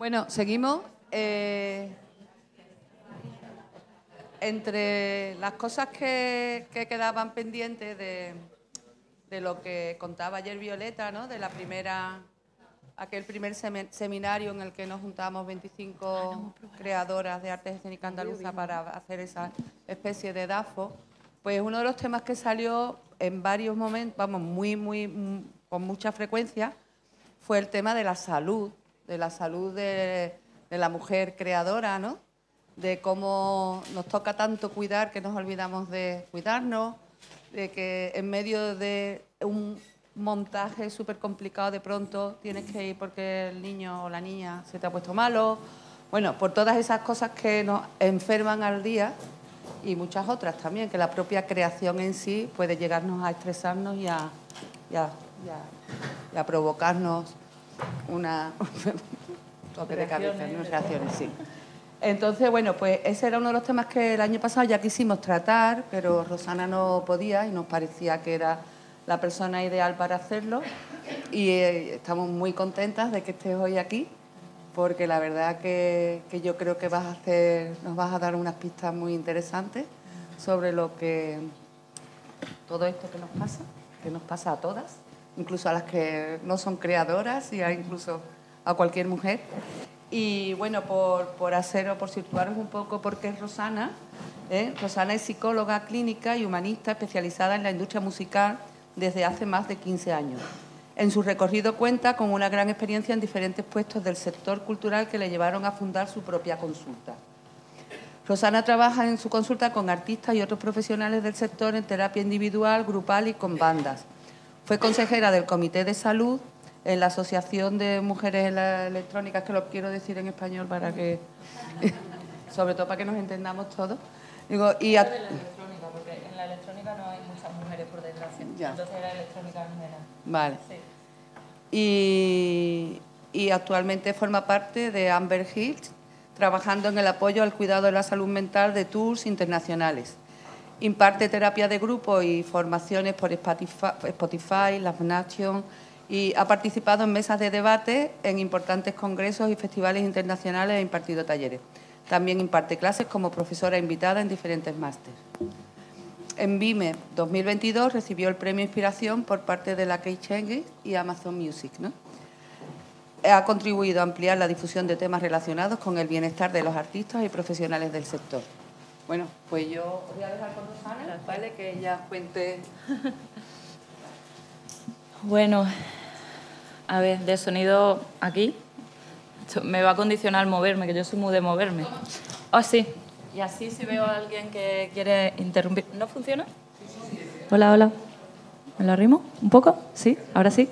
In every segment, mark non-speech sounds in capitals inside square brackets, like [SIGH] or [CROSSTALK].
Bueno, seguimos. Eh, entre las cosas que, quedaban pendientes de, lo que contaba ayer Violeta, ¿no? de la primera, aquel primer seminario en el que nos juntamos 25 ah, creadoras de artes escénicas andaluza para hacer esa especie de DAFO, pues uno de los temas que salió en varios momentos, vamos, muy, muy, mm, con mucha frecuencia, fue el tema de la salud de la salud de, la mujer creadora, ¿no? De cómo nos toca tanto cuidar que nos olvidamos de cuidarnos, de que en medio de un montaje súper complicado de pronto tienes que ir porque el niño o la niña se te ha puesto malo. Bueno, por todas esas cosas que nos enferman al día y muchas otras también, que la propia creación en sí puede llegarnos a estresarnos y a provocarnos una [LAUGHS] toque de cabeza, ¿no? reacciones, sí. Entonces, bueno, pues ese era uno de los temas que el año pasado ya quisimos tratar, pero Rosana no podía y nos parecía que era la persona ideal para hacerlo. Y eh, estamos muy contentas de que estés hoy aquí, porque la verdad que, que, yo creo que vas a hacer, nos vas a dar unas pistas muy interesantes sobre lo que todo esto que nos pasa, que nos pasa a todas, incluso a las que no son creadoras y a incluso a cualquier mujer. Y bueno, por, por hacer o por situaros un poco porque es Rosana. ¿eh? Rosana es psicóloga clínica y humanista especializada en la industria musical desde hace más de 15 años. En su recorrido cuenta con una gran experiencia en diferentes puestos del sector cultural que le llevaron a fundar su propia consulta. Rosana trabaja en su consulta con artistas y otros profesionales del sector en terapia individual, grupal y con bandas fue consejera del Comité de Salud en la Asociación de Mujeres en la Electrónicas, que lo quiero decir en español para que, [LAUGHS] sobre todo para que nos entendamos todos. y en la electrónica no hay muchas mujeres, por desgracia. Entonces la electrónica Vale. y, actualmente forma parte de Amber Hills, trabajando en el apoyo al cuidado de la salud mental de tours internacionales. Imparte terapia de grupo y formaciones por Spotify, Love Nation y ha participado en mesas de debate en importantes congresos y festivales internacionales e impartido talleres. También imparte clases como profesora invitada en diferentes másteres. En BIME 2022 recibió el premio Inspiración por parte de la Key y Amazon Music. Ha contribuido a ampliar la difusión de temas relacionados con el bienestar de los artistas y profesionales del sector. Bueno, pues yo voy a dejar con Rosana, de Que ella cuente. [LAUGHS] bueno, a ver, de sonido aquí. me va a condicionar moverme, que yo soy muy de moverme. Ah, sí. Y así si veo a alguien que quiere interrumpir. ¿No funciona? Hola, hola. ¿Me lo arrimo? ¿Un poco? ¿Sí? ¿Ahora sí?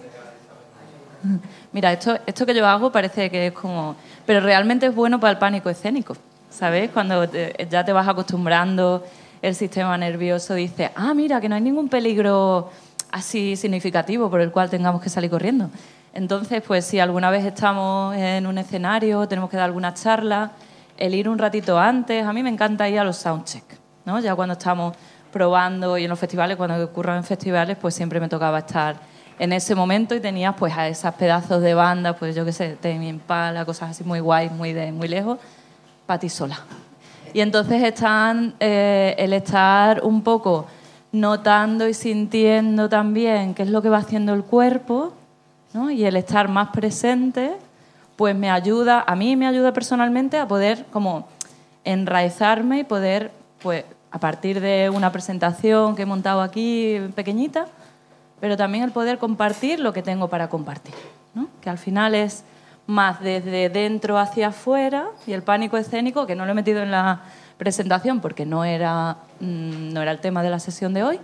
Mira, esto, esto que yo hago parece que es como... Pero realmente es bueno para el pánico escénico. ¿sabes? Cuando ya te vas acostumbrando, el sistema nervioso dice, ah, mira, que no hay ningún peligro así significativo por el cual tengamos que salir corriendo. Entonces, pues si alguna vez estamos en un escenario, tenemos que dar alguna charla, el ir un ratito antes, a mí me encanta ir a los soundcheck, ¿no? Ya cuando estamos probando y en los festivales, cuando ocurran festivales, pues siempre me tocaba estar en ese momento y tenías pues a esas pedazos de banda, pues yo qué sé, de mi Impala, cosas así muy guays, muy de muy lejos, para sola. Y entonces están, eh, el estar un poco notando y sintiendo también qué es lo que va haciendo el cuerpo y el estar más presente, pues me ayuda, a mí me ayuda personalmente a poder como enraizarme y poder, pues a partir de una presentación que he montado aquí pequeñita, pero también el poder compartir lo que tengo para compartir, que al final es más desde dentro hacia afuera y el pánico escénico, que no lo he metido en la presentación porque mm, no era, el tema de la sesión de hoy,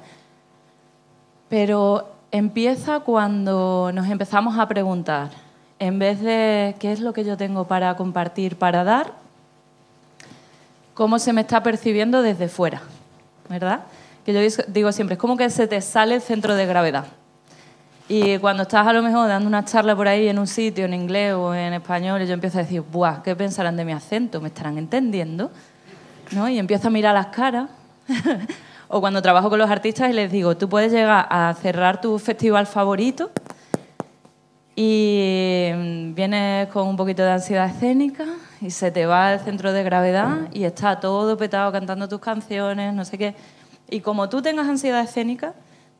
pero empieza cuando nos empezamos a preguntar, en vez de qué es lo que yo tengo para compartir, para dar, cómo se me está percibiendo desde fuera, ¿verdad? Que yo digo siempre, es como que se te sale el centro de gravedad. Y cuando estás a lo mejor dando una charla por ahí en un sitio, en inglés o en español, yo empiezo a decir, ¡buah! ¿Qué pensarán de mi acento? ¿Me estarán entendiendo? ¿No? Y empiezo a mirar las caras. [LAUGHS] o cuando trabajo con los artistas y les digo, tú puedes llegar a cerrar tu festival favorito y mm, vienes con un poquito de ansiedad escénica y se te va al centro de gravedad y está todo petado cantando tus canciones, no sé qué. Y como tú tengas ansiedad escénica,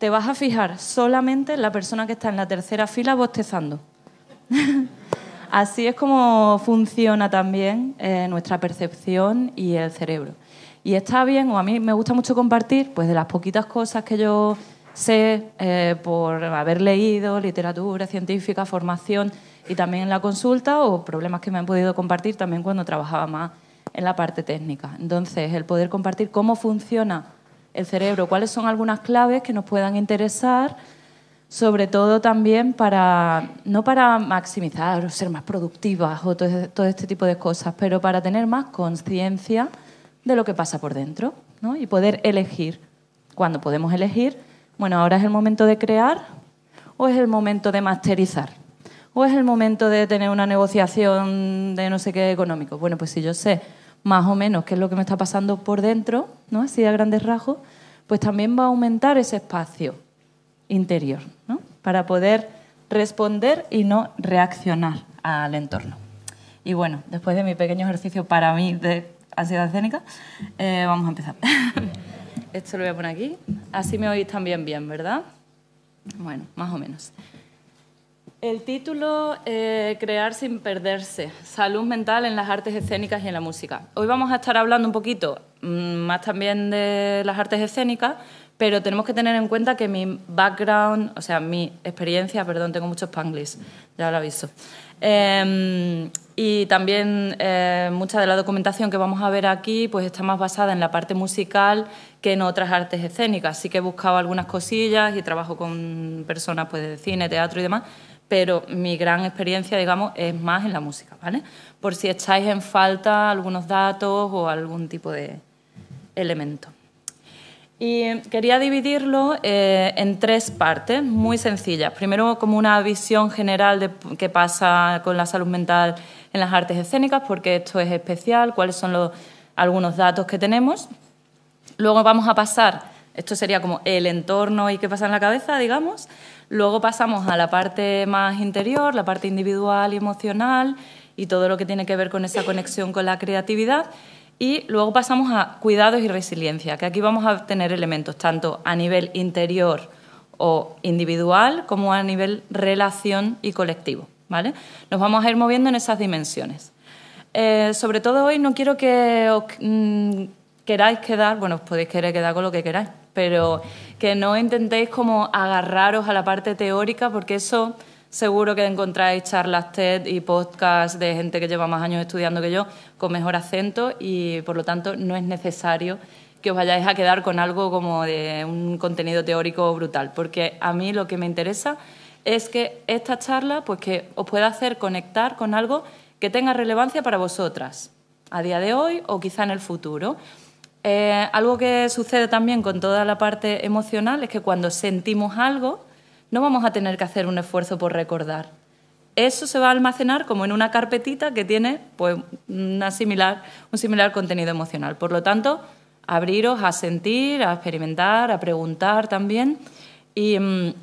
te vas a fijar solamente en la persona que está en la tercera fila bostezando. [LAUGHS] Así es como funciona también eh, nuestra percepción y el cerebro. Y está bien, o a mí me gusta mucho compartir, pues de las poquitas cosas que yo sé eh, por haber leído literatura científica, formación y también en la consulta o problemas que me han podido compartir también cuando trabajaba más en la parte técnica. Entonces, el poder compartir cómo funciona el cerebro, cuáles son algunas claves que nos puedan interesar, sobre todo también para, no para maximizar o ser más productivas o todo, este tipo de cosas, pero para tener más conciencia de lo que pasa por dentro ¿no? y poder elegir. Cuando podemos elegir, bueno, ahora es el momento de crear o es el momento de masterizar o es el momento de tener una negociación de no sé qué económico. Bueno, pues si yo sé más o menos qué es lo que me está pasando por dentro, ¿no? así a grandes rasgos, pues también va a aumentar ese espacio interior ¿no? para poder responder y no reaccionar al entorno. Y bueno, después de mi pequeño ejercicio para mí de ansiedad escénica, eh, vamos a empezar. [LAUGHS] Esto lo voy a poner aquí. Así me oís también bien, ¿verdad? Bueno, más o menos. El título, eh, Crear sin perderse, salud mental en las artes escénicas y en la música. Hoy vamos a estar hablando un poquito mm, más también de las artes escénicas, pero tenemos que tener en cuenta que mi background, o sea, mi experiencia, perdón, tengo muchos panglis, ya lo aviso. Em, y también eh, mucha de la documentación que vamos a ver aquí pues está más basada en la parte musical que en otras artes escénicas. Así que he buscado algunas cosillas y trabajo con personas pues, de cine, teatro y demás pero mi gran experiencia, digamos, es más en la música, ¿vale? Por si echáis en falta algunos datos o algún tipo de elemento. Y quería dividirlo eh, en tres partes muy sencillas. Primero, como una visión general de qué pasa con la salud mental en las artes escénicas, porque esto es especial, cuáles son algunos datos que tenemos. Luego vamos a pasar, esto sería como el entorno y qué pasa en la cabeza, digamos. Luego pasamos a la parte más interior, la parte individual y emocional y todo lo que tiene que ver con esa conexión con la creatividad. Y luego pasamos a cuidados y resiliencia, que aquí vamos a tener elementos tanto a nivel interior o individual como a nivel relación y colectivo. ¿vale? Nos vamos a ir moviendo en esas dimensiones. Eh, sobre todo hoy no quiero que os mm, queráis quedar, bueno, os podéis querer quedar con lo que queráis, pero que no intentéis como agarraros a la parte teórica porque eso seguro que encontráis charlas TED y podcasts de gente que lleva más años estudiando que yo con mejor acento y por lo tanto no es necesario que os vayáis a quedar con algo como de un contenido teórico brutal porque a mí lo que me interesa es que esta charla pues que os pueda hacer conectar con algo que tenga relevancia para vosotras a día de hoy o quizá en el futuro. Eh, algo que sucede también con toda la parte emocional es que cuando sentimos algo, no vamos a tener que hacer un esfuerzo por recordar. Eso se va a almacenar como en una carpetita que tiene pues, un similar contenido emocional. Por lo tanto, abriros a sentir, a experimentar, a preguntar también. Y mm,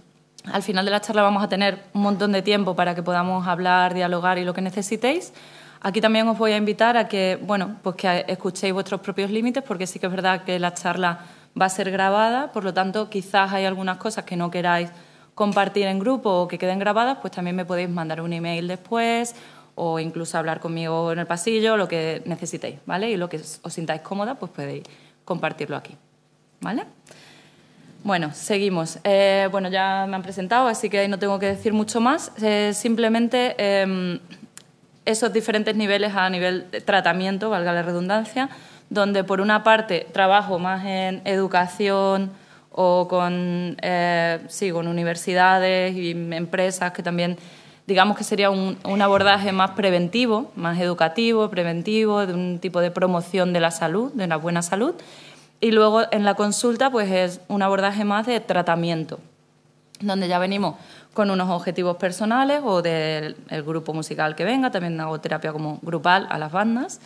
al final de la charla vamos a tener un montón de tiempo para que podamos hablar, dialogar y lo que necesitéis. Aquí también os voy a invitar a que, bueno, pues que escuchéis vuestros propios límites, porque sí que es verdad que la charla va a ser grabada, por lo tanto, quizás hay algunas cosas que no queráis compartir en grupo o que queden grabadas, pues también me podéis mandar un email después o incluso hablar conmigo en el pasillo, lo que necesitéis, ¿vale? Y lo que os sintáis cómoda, pues podéis compartirlo aquí, ¿vale? Bueno, seguimos. Eh, bueno, ya me han presentado, así que no tengo que decir mucho más. Eh, simplemente em, esos diferentes niveles a nivel de tratamiento, valga la redundancia, donde por una parte trabajo más en educación o con, eh, sí, con universidades y empresas que también digamos que sería un, un, abordaje más preventivo, más educativo, preventivo, de un tipo de promoción de la salud, de una buena salud. Y luego en la consulta, pues es un abordaje más de tratamiento, donde ya venimos con unos objetivos personales o del grupo musical que venga, también hago terapia como grupal a las bandas.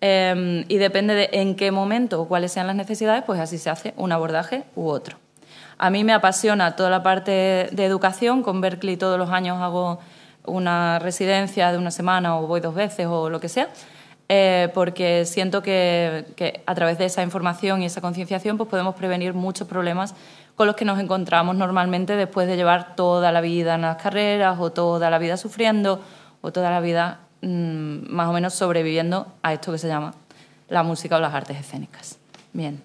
Em, y depende de en qué momento o cuáles sean las necesidades, pues así se hace un abordaje u otro. A mí me apasiona toda la parte de educación, con Berkeley todos los años hago una residencia de una semana o voy dos veces o lo que sea. Eh, porque siento que, que, a través de esa información y esa concienciación pues podemos prevenir muchos problemas con los que nos encontramos normalmente después de llevar toda la vida en las carreras o toda la vida sufriendo o toda la vida mm, más o menos sobreviviendo a esto que se llama la música o las artes escénicas. Bien.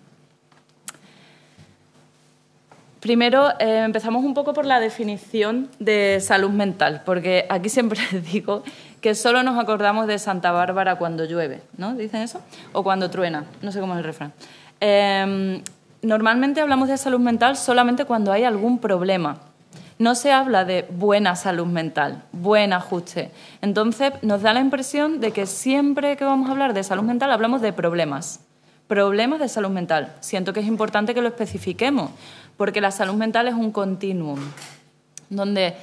Primero eh, empezamos un poco por la definición de salud mental, porque aquí siempre [LAUGHS] digo que solo nos acordamos de Santa Bárbara cuando llueve, ¿no? ¿Dicen eso? O cuando truena, no sé cómo es el refrán. Em, normalmente hablamos de salud mental solamente cuando hay algún problema. No se habla de buena salud mental, buen ajuste. Entonces nos da la impresión de que siempre que vamos a hablar de salud mental hablamos de problemas. Problemas de salud mental. Siento que es importante que lo especifiquemos, porque la salud mental es un continuum, donde,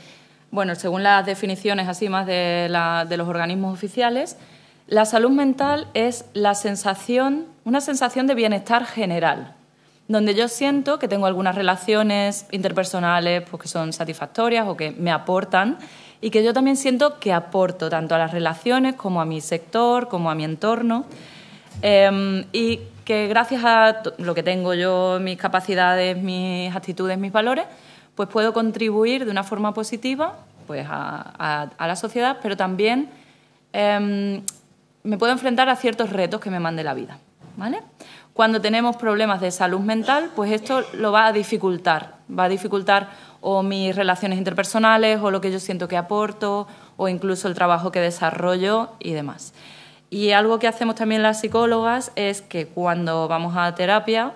bueno, según las definiciones así más de, de los organismos oficiales, la salud mental es la sensación, una sensación de bienestar general, donde yo siento que tengo algunas relaciones interpersonales pues, que son satisfactorias o que me aportan y que yo también siento que aporto tanto a las relaciones como a mi sector, como a mi entorno. Em, y que gracias a lo que tengo yo, mis capacidades, mis actitudes, mis valores, pues puedo contribuir de una forma positiva pues, a, la sociedad, pero también em, me puedo enfrentar a ciertos retos que me mande la vida. ¿Vale? Cuando tenemos problemas de salud mental, pues esto lo va a dificultar. Va a dificultar o mis relaciones interpersonales, o lo que yo siento que aporto, o incluso el trabajo que desarrollo y demás. Y algo que hacemos también las psicólogas es que cuando vamos a terapia,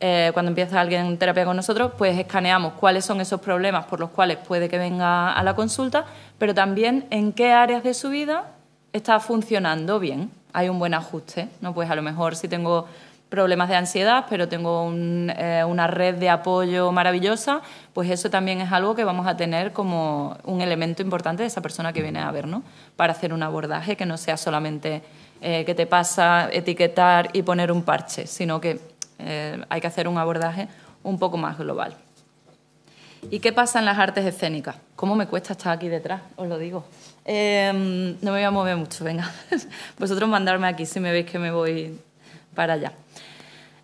eh, cuando empieza alguien en terapia con nosotros, pues escaneamos cuáles son esos problemas por los cuales puede que venga a la consulta, pero también en qué áreas de su vida está funcionando bien. Hay un buen ajuste, ¿no? Pues a lo mejor si tengo problemas de ansiedad, pero tengo eh, una red de apoyo maravillosa, pues eso también es algo que vamos a tener como un elemento importante de esa persona que viene a ver, ¿no? para hacer un abordaje que no sea solamente eh, que te pasa, etiquetar y poner un parche, sino que eh, hay que hacer un abordaje un poco más global. ¿Y qué pasa en las artes escénicas? ¿Cómo me cuesta estar aquí detrás? Os lo digo. Em, no me voy a mover mucho, venga. [LAUGHS] Vosotros mandarme aquí si me veis que me voy para allá.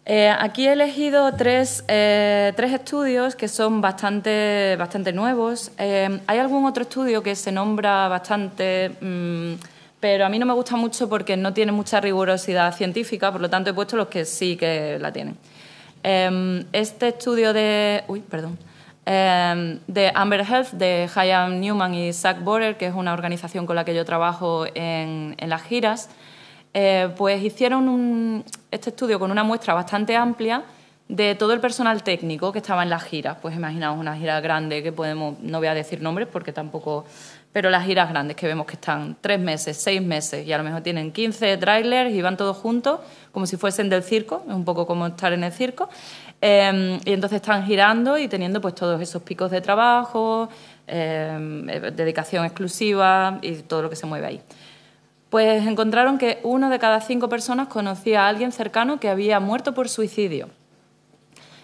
Eh, aquí he elegido eh, tres, estudios que son bastante, nuevos. Eh, hay algún otro estudio que se nombra bastante, mm, pero a mí no me gusta mucho porque no tiene mucha rigurosidad científica, por lo tanto he puesto los que sí que la tienen. este estudio de... perdón. de Amber Health, de Hayam Newman y Zach Borer, que es una organización con la que yo trabajo en las giras, eh, pues hicieron este estudio con una muestra bastante amplia de todo el personal técnico que estaba en las giras. Pues imaginaos una gira grande que podemos, no voy a decir nombres porque tampoco, pero las giras grandes que vemos que están tres meses, seis meses y a lo mejor tienen 15 trailers y van todos juntos como si fuesen del circo, es un poco como estar en el circo. Em, y entonces están girando y teniendo pues todos esos picos de trabajo, em, eh, dedicación exclusiva y todo lo que se mueve ahí pues encontraron que una de cada cinco personas conocía a alguien cercano que había muerto por suicidio.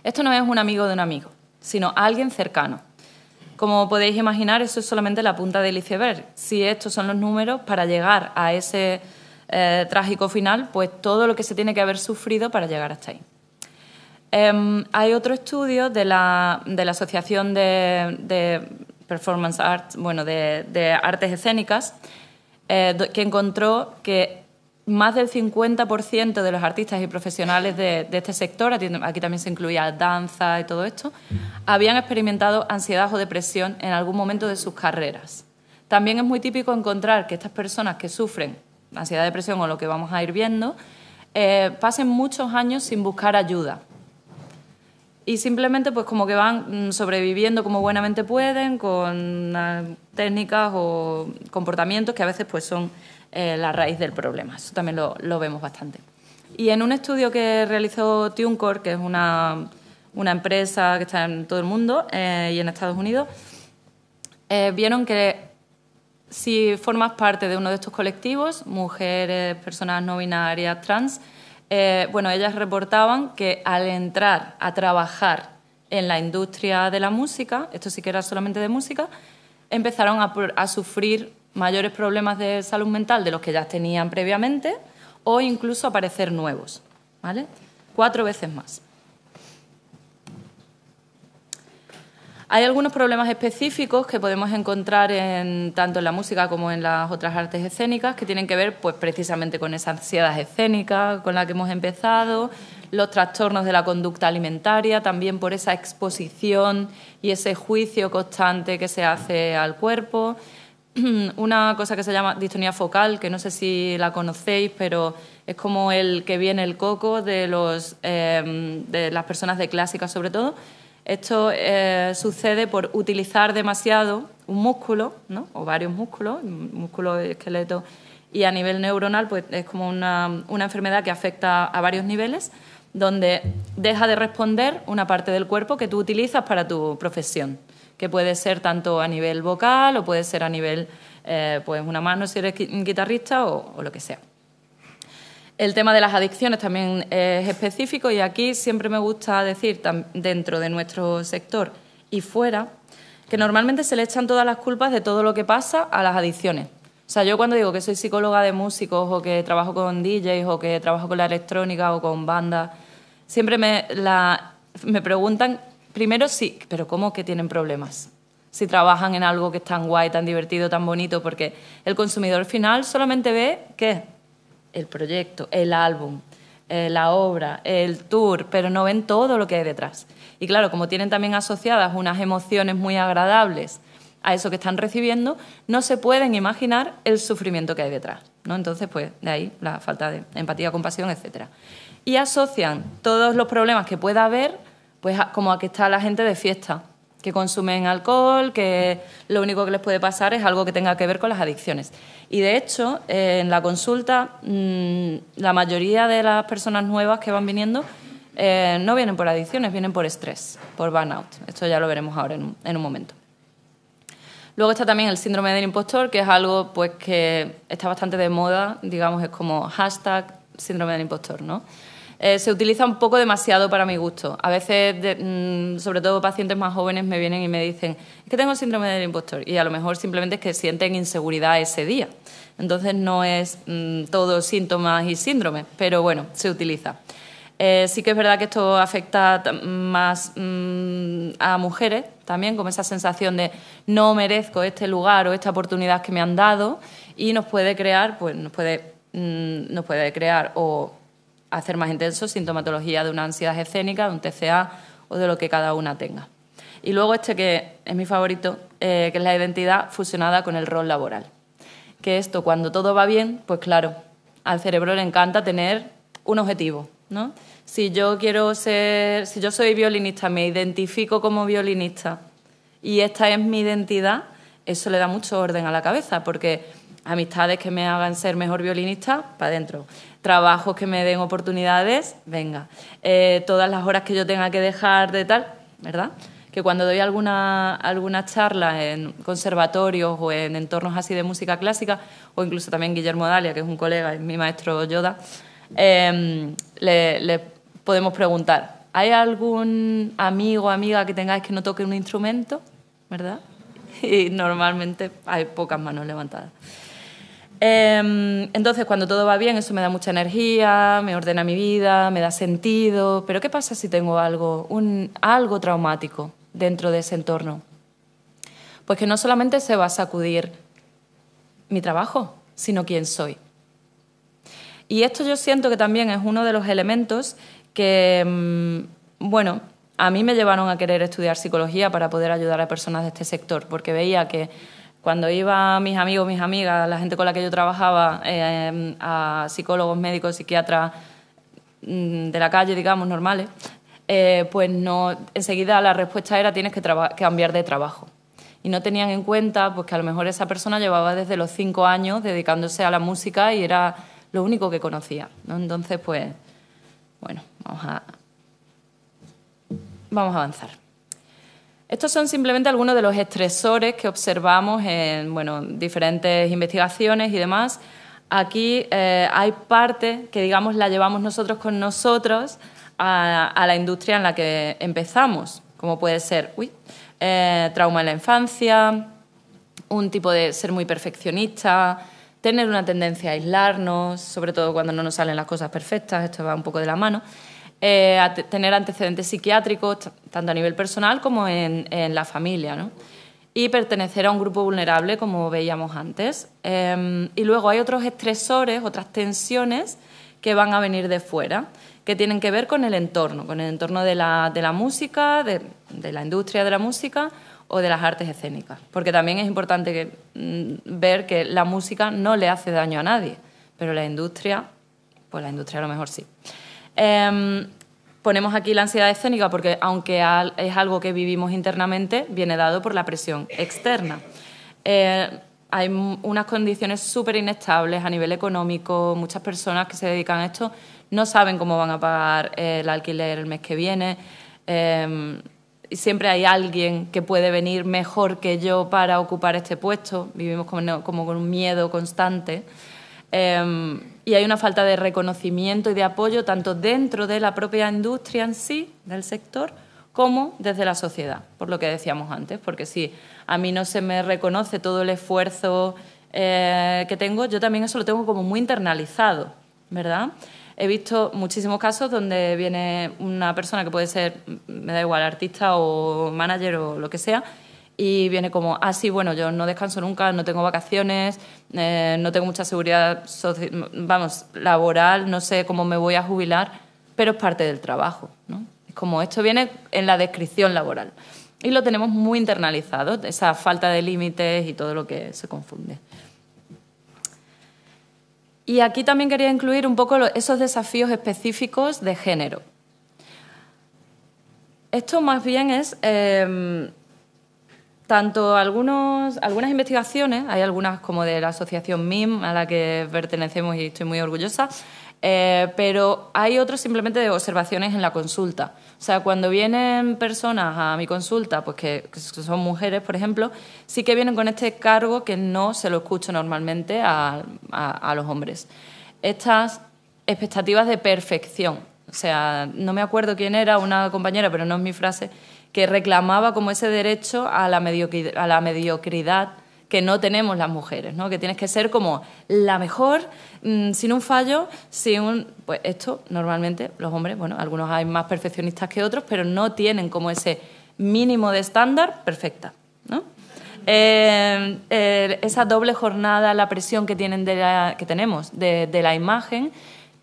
Esto no es un amigo de un amigo, sino alguien cercano. Como podéis imaginar, eso es solamente la punta del iceberg. Si estos son los números, para llegar a ese eh, trágico final, pues todo lo que se tiene que haber sufrido para llegar hasta ahí. Em, hay otro estudio de la, Asociación de, Performance Arts, bueno, de Artes Escénicas, eh, que encontró que más del 50% de los artistas y profesionales de, este sector, aquí también se incluía danza y todo esto, habían experimentado ansiedad o depresión en algún momento de sus carreras. También es muy típico encontrar que estas personas que sufren ansiedad, depresión o lo que vamos a ir viendo, eh, pasen muchos años sin buscar ayuda y simplemente pues como que van mm, sobreviviendo como buenamente pueden con ah, técnicas o comportamientos que a veces pues son eh, la raíz del problema. Eso también lo, vemos bastante. Y en un estudio que realizó Tuncor que es una, empresa que está en todo el mundo eh, y en Estados Unidos, eh, vieron que si formas parte de uno de estos colectivos, mujeres, personas no binarias, trans, eh, bueno, ellas reportaban que al entrar a trabajar en la industria de la música, esto sí que era solamente de música, empezaron a, a sufrir mayores problemas de salud mental de los que ya tenían previamente o incluso aparecer nuevos, ¿vale? Cuatro veces más. Hay algunos problemas específicos que podemos encontrar en, tanto en la música como en las otras artes escénicas que tienen que ver pues, precisamente con esa ansiedad escénica con la que hemos empezado, los trastornos de la conducta alimentaria, también por esa exposición y ese juicio constante que se hace al cuerpo. [CLEARS THROAT] Una cosa que se llama distonía focal, que no sé si la conocéis, pero es como el que viene el coco de, los, eh, de las personas de clásica sobre todo, esto eh, sucede por utilizar demasiado un músculo, ¿no? o varios músculos, músculo esqueleto y a nivel neuronal, pues es como una, enfermedad que afecta a varios niveles, donde deja de responder una parte del cuerpo que tú utilizas para tu profesión, que puede ser tanto a nivel vocal o puede ser a nivel, eh, pues una mano si eres guitarrista o lo que sea. El tema de las adicciones también es específico y aquí siempre me gusta decir, dentro de nuestro sector y fuera, que normalmente se le echan todas las culpas de todo lo que pasa a las adicciones. O sea, yo cuando digo que soy psicóloga de músicos o que trabajo con DJs o que trabajo con la electrónica o con bandas, siempre me, preguntan primero sí, pero ¿cómo que tienen problemas? Si trabajan en algo que es tan guay, tan divertido, tan bonito, porque el consumidor final solamente ve que el proyecto, el álbum, eh, la obra, el tour, pero no ven todo lo que hay detrás. Y claro, como tienen también asociadas unas emociones muy agradables a eso que están recibiendo, no se pueden imaginar el sufrimiento que hay detrás. ¿no? Entonces, pues de ahí la falta de empatía, compasión, etcétera. Y asocian todos los problemas que pueda haber pues, como a que está la gente de fiesta que consumen alcohol, que lo único que les puede pasar es algo que tenga que ver con las adicciones. Y de hecho, eh, en la consulta, mm, la mayoría de las personas nuevas que van viniendo eh, no vienen por adicciones, vienen por estrés, por burnout. Esto ya lo veremos ahora en un, en un momento. Luego está también el síndrome del impostor, que es algo pues que está bastante de moda, digamos, es como hashtag síndrome del impostor, ¿no? Eh, se utiliza un poco demasiado para mi gusto. A veces, mm, sobre todo pacientes más jóvenes, me vienen y me dicen, es que tengo síndrome del impostor. Y a lo mejor simplemente es que sienten inseguridad ese día. Entonces no es mm, todo síntomas y síndromes, pero bueno, se utiliza. Eh, sí que es verdad que esto afecta más mm, a mujeres también, como esa sensación de no merezco este lugar o esta oportunidad que me han dado y nos puede crear, pues nos puede, nos puede crear o hacer más intenso sintomatología de una ansiedad escénica, de un TCA o de lo que cada una tenga. Y luego este que es mi favorito, eh, que es la identidad fusionada con el rol laboral. Que esto, cuando todo va bien, pues claro, al cerebro le encanta tener un objetivo, ¿no? Si yo quiero ser, si yo soy violinista, me identifico como violinista y esta es mi identidad, eso le da mucho orden a la cabeza, porque amistades que me hagan ser mejor violinista, para adentro. Trabajos que me den oportunidades, venga. Eh, todas las horas que yo tenga que dejar de tal, ¿verdad? Que cuando doy alguna, alguna charla en conservatorios o en entornos así de música clásica, o incluso también Guillermo Dalia, que es un colega, es mi maestro Yoda, em, le, le podemos preguntar, ¿hay algún amigo o amiga que tengáis que no toque un instrumento? ¿Verdad? [LAUGHS] y normalmente hay pocas manos levantadas. Em, entonces, cuando todo va bien, eso me da mucha energía, me ordena mi vida, me da sentido. Pero ¿qué pasa si tengo algo, algo traumático dentro de ese entorno? Pues que no solamente se va a sacudir mi trabajo, sino quién soy. Y esto yo siento que también es uno de los elementos que, em, bueno, a mí me llevaron a querer estudiar psicología para poder ayudar a personas de este sector, porque veía que cuando iba mis amigos, mis amigas, la gente con la que yo trabajaba, eh, a psicólogos, médicos, psiquiatras mm, de la calle, digamos, normales, eh, pues no, enseguida la respuesta era tienes que cambiar de trabajo. Y no tenían en cuenta pues, que a lo mejor esa persona llevaba desde los cinco años dedicándose a la música y era lo único que conocía. Entonces, pues, bueno, vamos a, vamos a avanzar. Estos son simplemente algunos de los estresores que observamos en bueno, diferentes investigaciones y demás. Aquí eh, hay parte que, digamos, la llevamos nosotros con nosotros a, la industria en la que empezamos, como puede ser uy, eh, trauma en la infancia, un tipo de ser muy perfeccionista, tener una tendencia a aislarnos, sobre todo cuando no nos salen las cosas perfectas, esto va un poco de la mano. Eh, tener antecedentes psiquiátricos, tanto a nivel personal como en, la familia, y pertenecer a un grupo vulnerable, como veíamos antes. Em, y luego hay otros estresores, otras tensiones que van a venir de fuera, que tienen que ver con el entorno, con el entorno de la, música, de, la industria de la música o de las artes escénicas. Porque también es importante mm, ver que la música no le hace daño a nadie, pero la industria, pues la industria a lo mejor sí. Em, ponemos aquí la ansiedad escénica porque aunque es algo que vivimos internamente, viene dado por la presión externa. Eh, hay unas condiciones súper inestables a nivel económico, muchas personas que se dedican a esto no saben cómo van a pagar eh, el alquiler el mes que viene. Em, siempre hay alguien que puede venir mejor que yo para ocupar este puesto, vivimos como con un miedo constante. Em, y hay una falta de reconocimiento y de apoyo tanto dentro de la propia industria en sí, del sector, como desde la sociedad, por lo que decíamos antes, porque si a mí no se me reconoce todo el esfuerzo eh, que tengo, yo también eso lo tengo como muy internalizado, ¿verdad? He visto muchísimos casos donde viene una persona que puede ser, me da igual, artista o manager o lo que sea, y viene como, ah, sí, bueno, yo no descanso nunca, no tengo vacaciones, eh, no tengo mucha seguridad, vamos, laboral, no sé cómo me voy a jubilar, pero es parte del trabajo, Es como, esto viene en la descripción laboral. Y lo tenemos muy internalizado, esa falta de límites y todo lo que se confunde. Y aquí también quería incluir un poco esos desafíos específicos de género. Esto más bien es em, tanto algunas investigaciones, hay algunas como de la asociación MIM, a la que pertenecemos y estoy muy orgullosa, eh, pero hay otros simplemente de observaciones en la consulta. O sea, cuando vienen personas a mi consulta, pues que, son mujeres, por ejemplo, sí que vienen con este cargo que no se lo escucho normalmente a los hombres. Estas expectativas de perfección. O sea, no me acuerdo quién era, una compañera, pero no es mi frase, que reclamaba como ese derecho a la, mediocridad, a la mediocridad que no tenemos las mujeres, ¿no? que tienes que ser como la mejor, mm, sin un fallo, sin un... Pues esto normalmente los hombres, bueno, algunos hay más perfeccionistas que otros, pero no tienen como ese mínimo de estándar perfecta. ¿no? Eh, eh, esa doble jornada, la presión que, tienen que tenemos de, de la imagen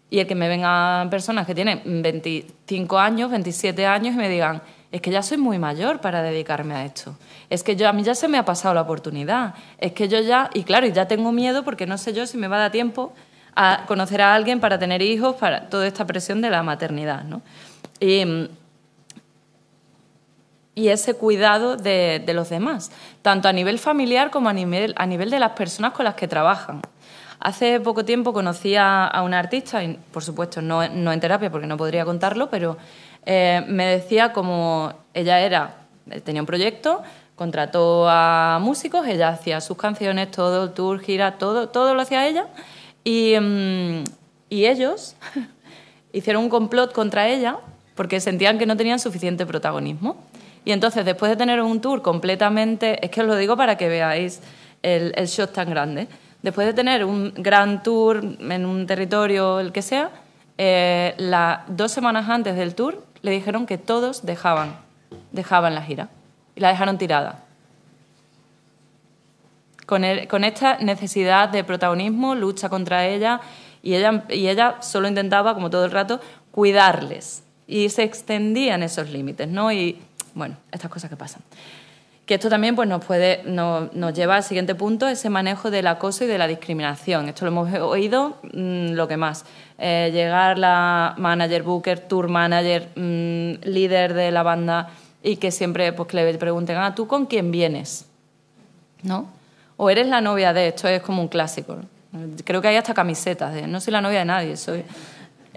y el que me vengan personas que tienen 25 años, 27 años y me digan, es que ya soy muy mayor para dedicarme a esto, es que yo a mí ya se me ha pasado la oportunidad, es que yo ya, y claro, ya tengo miedo porque no sé yo si me va a dar tiempo a conocer a alguien para tener hijos, para toda esta presión de la maternidad, ¿no? Y, ese cuidado de, los demás, tanto a nivel familiar como a nivel, a nivel de las personas con las que trabajan. Hace poco tiempo conocí a, una artista, y por supuesto no, no en terapia porque no podría contarlo, pero eh, me decía como ella era, eh, tenía un proyecto, contrató a músicos, ella hacía sus canciones, todo, el tour, gira, todo, todo lo hacía ella. Y, mm, ellos [LAUGHS] hicieron un complot contra ella porque sentían que no tenían suficiente protagonismo. Y entonces, después de tener un tour completamente, es que os lo digo para que veáis el, el shock tan grande, después de tener un gran tour en un territorio, el que sea, eh, las dos semanas antes del tour, le dijeron que todos dejaban, la gira y la dejaron tirada. E, con, esta necesidad de protagonismo, lucha contra ella y, ella y ella solo intentaba, como todo el rato, cuidarles. Y se extendían esos límites, ¿no? Y bueno, estas cosas que pasan que esto también pues, nos, lleva al siguiente punto, ese manejo del acoso y de la discriminación. Esto lo hemos oído mm, lo que más. Eh, llegar la manager, booker, tour manager, mm, líder de la banda y que siempre pues, le pregunten, a ah, ¿tú con quién vienes? ¿No? O eres la novia de, esto es como un clásico. Creo que hay hasta camisetas de, no soy la novia de nadie, soy...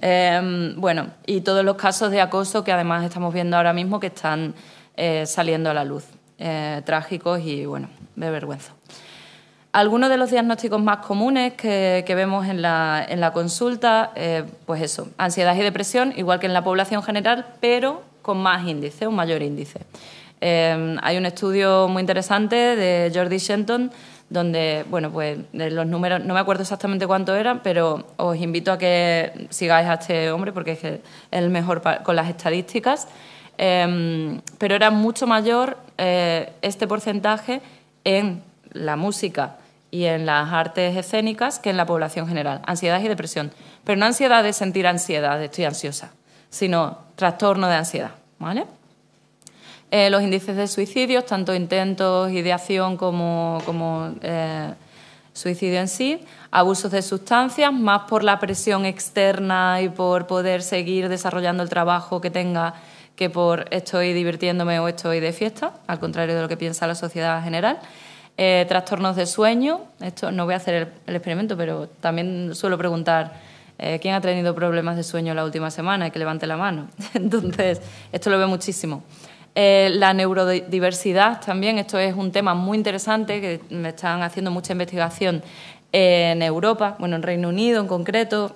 Em, bueno, y todos los casos de acoso que además estamos viendo ahora mismo que están eh, saliendo a la luz. Eh, trágicos y, bueno, de vergüenza. Algunos de los diagnósticos más comunes que, vemos en la, consulta, eh, pues eso, ansiedad y depresión, igual que en la población general, pero con más índice, un mayor índice. Eh, hay un estudio muy interesante de Jordi Shenton donde, bueno, pues los números, no me acuerdo exactamente cuánto eran, pero os invito a que sigáis a este hombre porque es el mejor con las estadísticas. Em, pero era mucho mayor eh, este porcentaje en la música y en las artes escénicas que en la población general. Ansiedad y depresión. Pero no ansiedad de sentir ansiedad, de estoy ansiosa, sino trastorno de ansiedad. Eh, los índices de suicidios, tanto intentos, ideación como, como eh, suicidio en sí, abusos de sustancias, más por la presión externa y por poder seguir desarrollando el trabajo que tenga que por estoy divirtiéndome o estoy de fiesta, al contrario de lo que piensa la sociedad general. Eh, trastornos de sueño, esto no voy a hacer el, experimento, pero también suelo preguntar eh, quién ha tenido problemas de sueño la última semana y que levante la mano. [LAUGHS] Entonces, esto lo veo muchísimo. Eh, la neurodiversidad también, esto es un tema muy interesante que me están haciendo mucha investigación en Europa, bueno, en Reino Unido en concreto,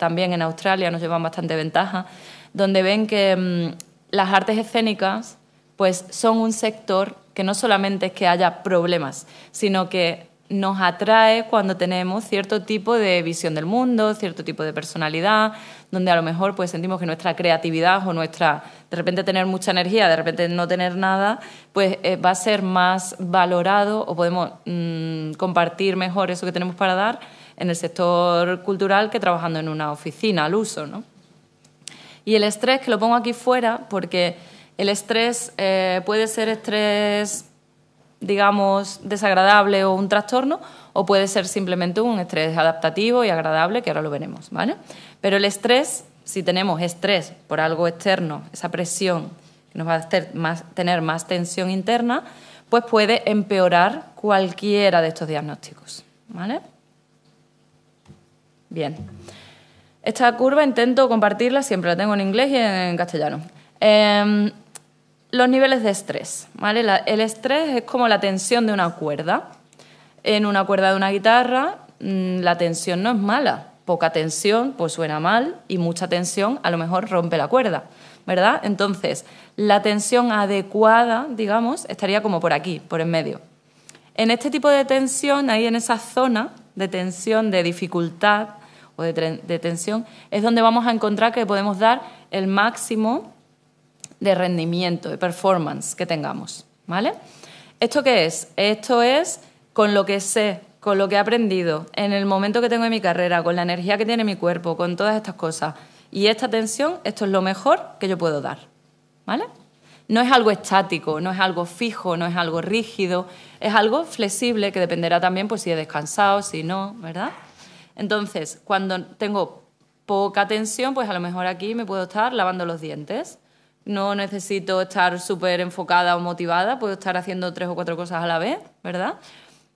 también en Australia nos llevan bastante ventaja, donde ven que mm, las artes escénicas pues son un sector que no solamente es que haya problemas, sino que nos atrae cuando tenemos cierto tipo de visión del mundo, cierto tipo de personalidad, donde a lo mejor pues sentimos que nuestra creatividad o nuestra de repente tener mucha energía, de repente no tener nada, pues eh, va a ser más valorado o podemos mm, compartir mejor eso que tenemos para dar en el sector cultural que trabajando en una oficina al uso, ¿no? Y el estrés, que lo pongo aquí fuera, porque el estrés eh, puede ser estrés, digamos, desagradable o un trastorno, o puede ser simplemente un estrés adaptativo y agradable, que ahora lo veremos, ¿vale? Pero el estrés, si tenemos estrés por algo externo, esa presión que nos va a hacer tener más tensión interna, pues puede empeorar cualquiera de estos diagnósticos, ¿vale? Bien. Esta curva intento compartirla siempre, la tengo en inglés y en castellano. Em, los niveles de estrés, ¿vale? el estrés es como la tensión de una cuerda. En una cuerda de una guitarra mm, la tensión no es mala. Poca tensión, pues suena mal, y mucha tensión a lo mejor rompe la cuerda, ¿verdad? Entonces, la tensión adecuada, digamos, estaría como por aquí, por en medio. En este tipo de tensión, ahí en esa zona de tensión, de dificultad, o de, de tensión, es donde vamos a encontrar que podemos dar el máximo de rendimiento, de performance que tengamos. ¿Vale? ¿Esto qué es? Esto es con lo que sé, con lo que he aprendido, en el momento que tengo en mi carrera, con la energía que tiene mi cuerpo, con todas estas cosas. Y esta tensión, esto es lo mejor que yo puedo dar. ¿Vale? No es algo estático, no es algo fijo, no es algo rígido, es algo flexible que dependerá también pues si he descansado, si no, ¿verdad? Entonces, cuando tengo poca tensión, pues a lo mejor aquí me puedo estar lavando los dientes. No necesito estar súper enfocada o motivada, puedo estar haciendo tres o cuatro cosas a la vez, ¿verdad?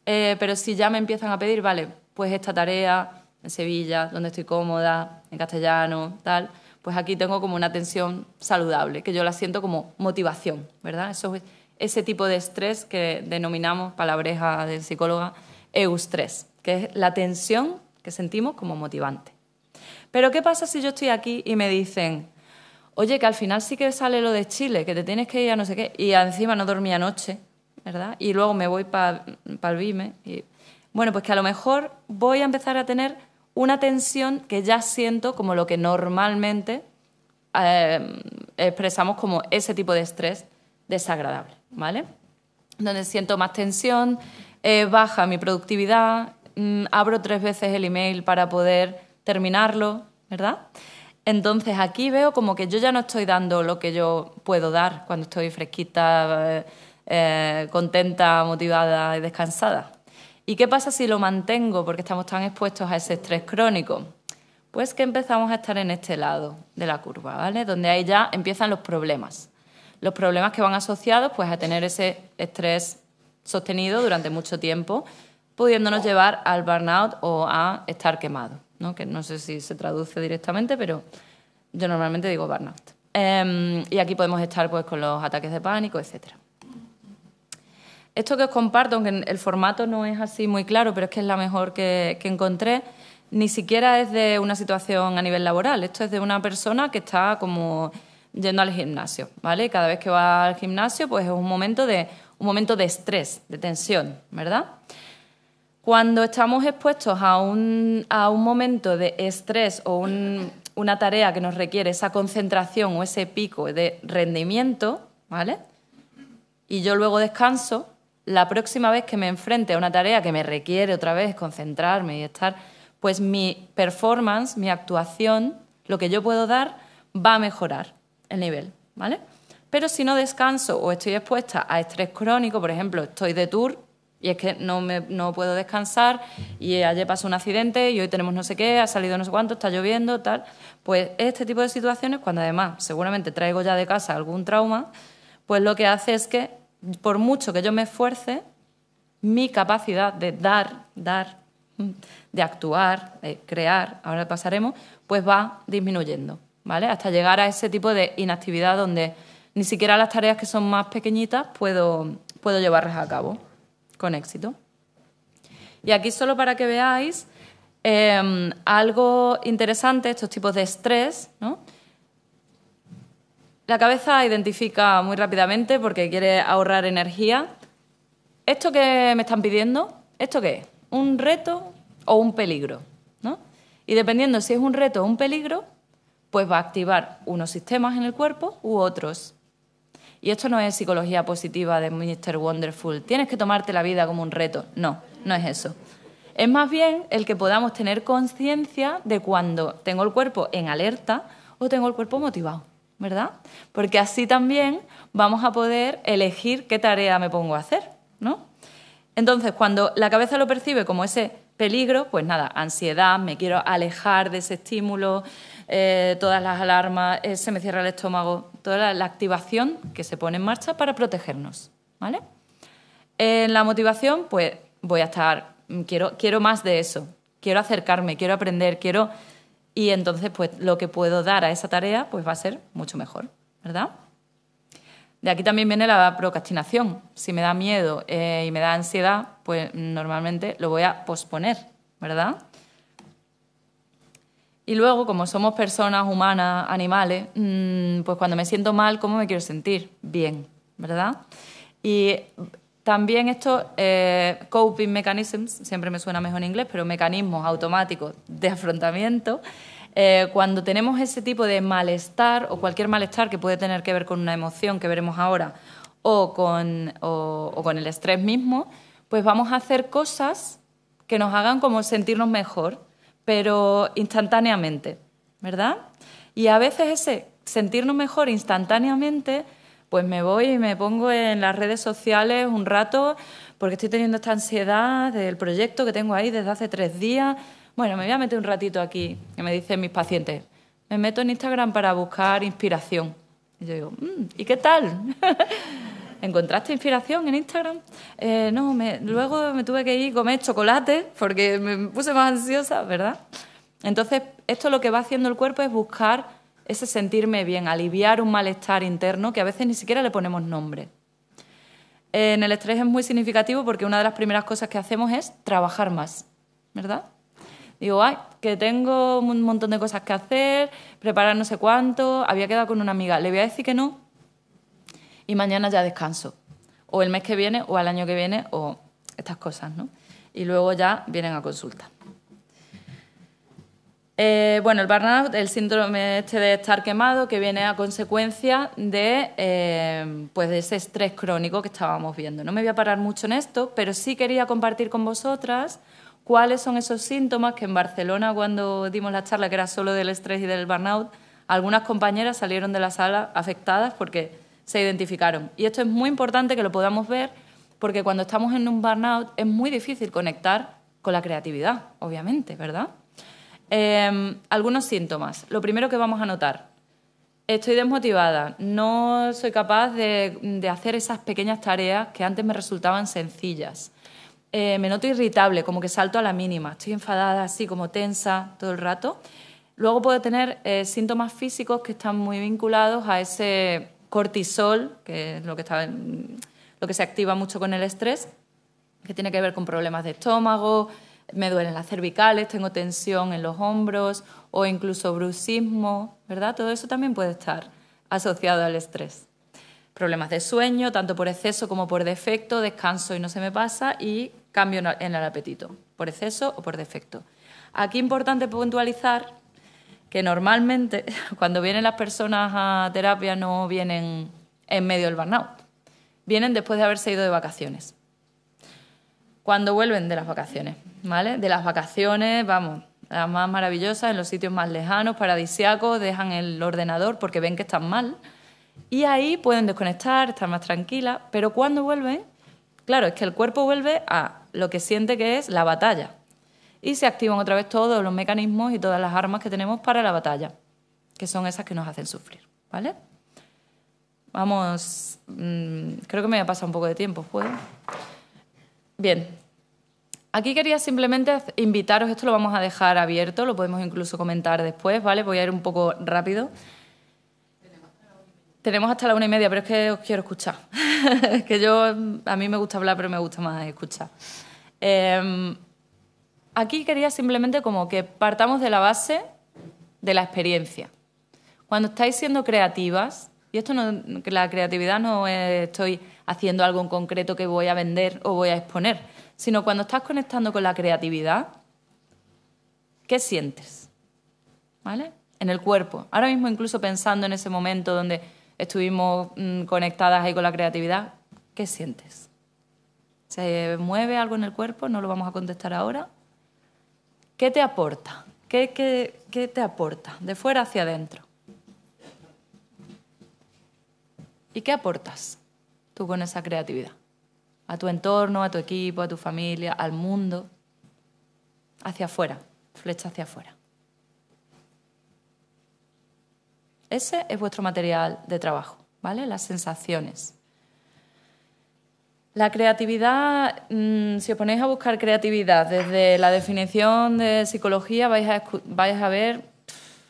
Eh, pero si ya me empiezan a pedir, vale, pues esta tarea en Sevilla, donde estoy cómoda, en castellano, tal, pues aquí tengo como una tensión saludable, que yo la siento como motivación, ¿verdad? Eso es ese tipo de estrés que denominamos, palabreja del psicóloga, eustrés, que es la tensión que sentimos como motivante. Pero ¿qué pasa si yo estoy aquí y me dicen, oye, que al final sí que sale lo de Chile, que te tienes que ir a no sé qué, y encima no dormí anoche, ¿verdad? Y luego me voy para el BIME. Y... Bueno, pues que a lo mejor voy a empezar a tener una tensión que ya siento como lo que normalmente eh, expresamos como ese tipo de estrés desagradable, ¿vale? Donde siento más tensión, eh, baja mi productividad, Mm, abro tres veces el email para poder terminarlo, ¿verdad? Entonces aquí veo como que yo ya no estoy dando lo que yo puedo dar cuando estoy fresquita, eh, eh, contenta, motivada y descansada. ¿Y qué pasa si lo mantengo porque estamos tan expuestos a ese estrés crónico? Pues que empezamos a estar en este lado de la curva, ¿vale? Donde ahí ya empiezan los problemas. Los problemas que van asociados pues a tener ese estrés sostenido durante mucho tiempo pudiéndonos llevar al burnout o a estar quemado, ¿no? que no sé si se traduce directamente, pero yo normalmente digo burnout. Em, y aquí podemos estar pues, con los ataques de pánico, etc. Esto que os comparto, aunque el formato no es así muy claro, pero es que es la mejor que, encontré, ni siquiera es de una situación a nivel laboral, esto es de una persona que está como yendo al gimnasio, ¿vale? Cada vez que va al gimnasio, pues es un momento de, un momento de estrés, de tensión, ¿verdad? Cuando estamos expuestos a un, a un momento de estrés o una tarea que nos requiere esa concentración o ese pico de rendimiento, ¿vale? Y yo luego descanso, la próxima vez que me enfrente a una tarea que me requiere otra vez concentrarme y estar, pues mi performance, mi actuación, lo que yo puedo dar, va a mejorar el nivel, ¿vale? Pero si no descanso o estoy expuesta a estrés crónico, por ejemplo, estoy de tour y es que no, me, puedo descansar y ayer pasó un accidente y hoy tenemos no sé qué, ha salido no sé cuánto, está lloviendo, tal. Pues este tipo de situaciones, cuando además seguramente traigo ya de casa algún trauma, pues lo que hace es que, por mucho que yo me esfuerce, mi capacidad de dar, dar, de actuar, de crear, ahora pasaremos, pues va disminuyendo, ¿vale? Hasta llegar a ese tipo de inactividad donde ni siquiera las tareas que son más pequeñitas puedo, puedo llevarlas a cabo con éxito. Y aquí solo para que veáis em, algo interesante, estos tipos de estrés, ¿no? La cabeza identifica muy rápidamente porque quiere ahorrar energía. ¿Esto que me están pidiendo? ¿Esto qué es? ¿Un reto o un peligro? Y dependiendo si es un reto o un peligro, pues va a activar unos sistemas en el cuerpo u otros. Y esto no es psicología positiva de Mr. Wonderful, tienes que tomarte la vida como un reto. No, no es eso. Es más bien el que podamos tener conciencia de cuando tengo el cuerpo en alerta o tengo el cuerpo motivado, ¿verdad? Porque así también vamos a poder elegir qué tarea me pongo a hacer, ¿no? Entonces, cuando la cabeza lo percibe como ese peligro, pues nada, ansiedad, me quiero alejar de ese estímulo, eh, todas las alarmas, eh, se me cierra el estómago, toda la, activación que se pone en marcha para protegernos, ¿vale? En la motivación, pues voy a estar, mm, quiero, más de eso, quiero acercarme, quiero aprender, quiero... Y entonces, pues lo que puedo dar a esa tarea, pues va a ser mucho mejor, ¿verdad? De aquí también viene la procrastinación. Si me da miedo eh, y me da ansiedad, pues normalmente lo voy a posponer, ¿verdad? Y luego, como somos personas humanas, animales, mm, pues cuando me siento mal, ¿cómo me quiero sentir? Bien, ¿verdad? Y también estos eh, coping mechanisms, siempre me suena mejor en inglés, pero mecanismos automáticos de afrontamiento, eh, cuando tenemos ese tipo de malestar o cualquier malestar que puede tener que ver con una emoción que veremos ahora o con, o con el estrés mismo, pues vamos a hacer cosas que nos hagan como sentirnos mejor, pero instantáneamente, ¿verdad? Y a veces ese sentirnos mejor instantáneamente, pues me voy y me pongo en las redes sociales un rato porque estoy teniendo esta ansiedad del proyecto que tengo ahí desde hace tres días. Bueno, me voy a meter un ratito aquí, que me dicen mis pacientes. Me meto en Instagram para buscar inspiración. Y yo digo, mm, ¿y qué tal? [LAUGHS] ¿encontraste inspiración en Instagram? Eh, no, luego me tuve que ir a comer chocolate porque me puse más ansiosa, ¿verdad? Entonces, esto lo que va haciendo el cuerpo es buscar ese sentirme bien, aliviar un malestar interno que a veces ni siquiera le ponemos nombre. En el estrés es muy significativo porque una de las primeras cosas que hacemos es trabajar más, ¿verdad? Digo, ay, que tengo un montón de cosas que hacer, preparar no sé cuánto, había quedado con una amiga, le voy a decir que no, y mañana ya descanso. O el mes que viene, o al año que viene, o estas cosas, ¿no? Y luego ya vienen a consulta. Eh, bueno, el burnout, el síndrome este de estar quemado, que viene a consecuencia de, eh, pues de ese estrés crónico que estábamos viendo. No me voy a parar mucho en esto, pero sí quería compartir con vosotras cuáles son esos síntomas que en Barcelona, cuando dimos la charla, que era solo del estrés y del burnout, algunas compañeras salieron de la sala afectadas porque se identificaron. Y esto es muy importante que lo podamos ver porque cuando estamos en un burnout es muy difícil conectar con la creatividad, obviamente, ¿verdad? Em, algunos síntomas. Lo primero que vamos a notar. Estoy desmotivada, no soy capaz de, hacer esas pequeñas tareas que antes me resultaban sencillas. Eh, me noto irritable, como que salto a la mínima, estoy enfadada, así como tensa todo el rato. Luego puedo tener eh, síntomas físicos que están muy vinculados a ese cortisol, que es lo que, está lo que se activa mucho con el estrés, que tiene que ver con problemas de estómago, me duelen las cervicales, tengo tensión en los hombros o incluso brucismo, ¿verdad? Todo eso también puede estar asociado al estrés. Problemas de sueño, tanto por exceso como por defecto, descanso y no se me pasa y cambio en el apetito, por exceso o por defecto. Aquí importante puntualizar que normalmente [LAUGHS] cuando vienen las personas a terapia no vienen en medio del burnout, vienen después de haberse ido de vacaciones. Cuando vuelven de las vacaciones, ¿vale? De las vacaciones, vamos, las más maravillosas, en los sitios más lejanos, paradisiacos, dejan el ordenador porque ven que están mal. Y ahí pueden desconectar, estar más tranquilas, pero cuando vuelven, claro, es que el cuerpo vuelve a lo que siente que es la batalla y se activan otra vez todos los mecanismos y todas las armas que tenemos para la batalla, que son esas que nos hacen sufrir, ¿vale? Vamos, mm, creo que me ha pasado un poco de tiempo, ¿puedo? Bien, Aquí quería simplemente invitaros, esto lo vamos a dejar abierto, lo podemos incluso comentar después, ¿vale? Voy a ir un poco rápido. Tenemos hasta la una y media, pero es que os quiero escuchar. [LAUGHS] que yo, a mí me gusta hablar, pero me gusta más escuchar. Eh, aquí quería simplemente como que partamos de la base de la experiencia. Cuando estáis siendo creativas, y esto no, la creatividad no estoy haciendo algo en concreto que voy a vender o voy a exponer, sino cuando estás conectando con la creatividad, ¿qué sientes? ¿Vale? En el cuerpo. Ahora mismo incluso pensando en ese momento donde estuvimos mm, conectadas ahí con la creatividad, ¿qué sientes? ¿Se mueve algo en el cuerpo? No lo vamos a contestar ahora. ¿Qué te aporta? ¿Qué, te aporta? De fuera hacia adentro. ¿Y qué aportas tú con esa creatividad? A tu entorno, a tu equipo, a tu familia, al mundo. Hacia afuera, flecha hacia afuera. Ese es vuestro material de trabajo, ¿vale? Las sensaciones. La creatividad, mm, si os ponéis a buscar creatividad desde la definición de psicología, vais a, ver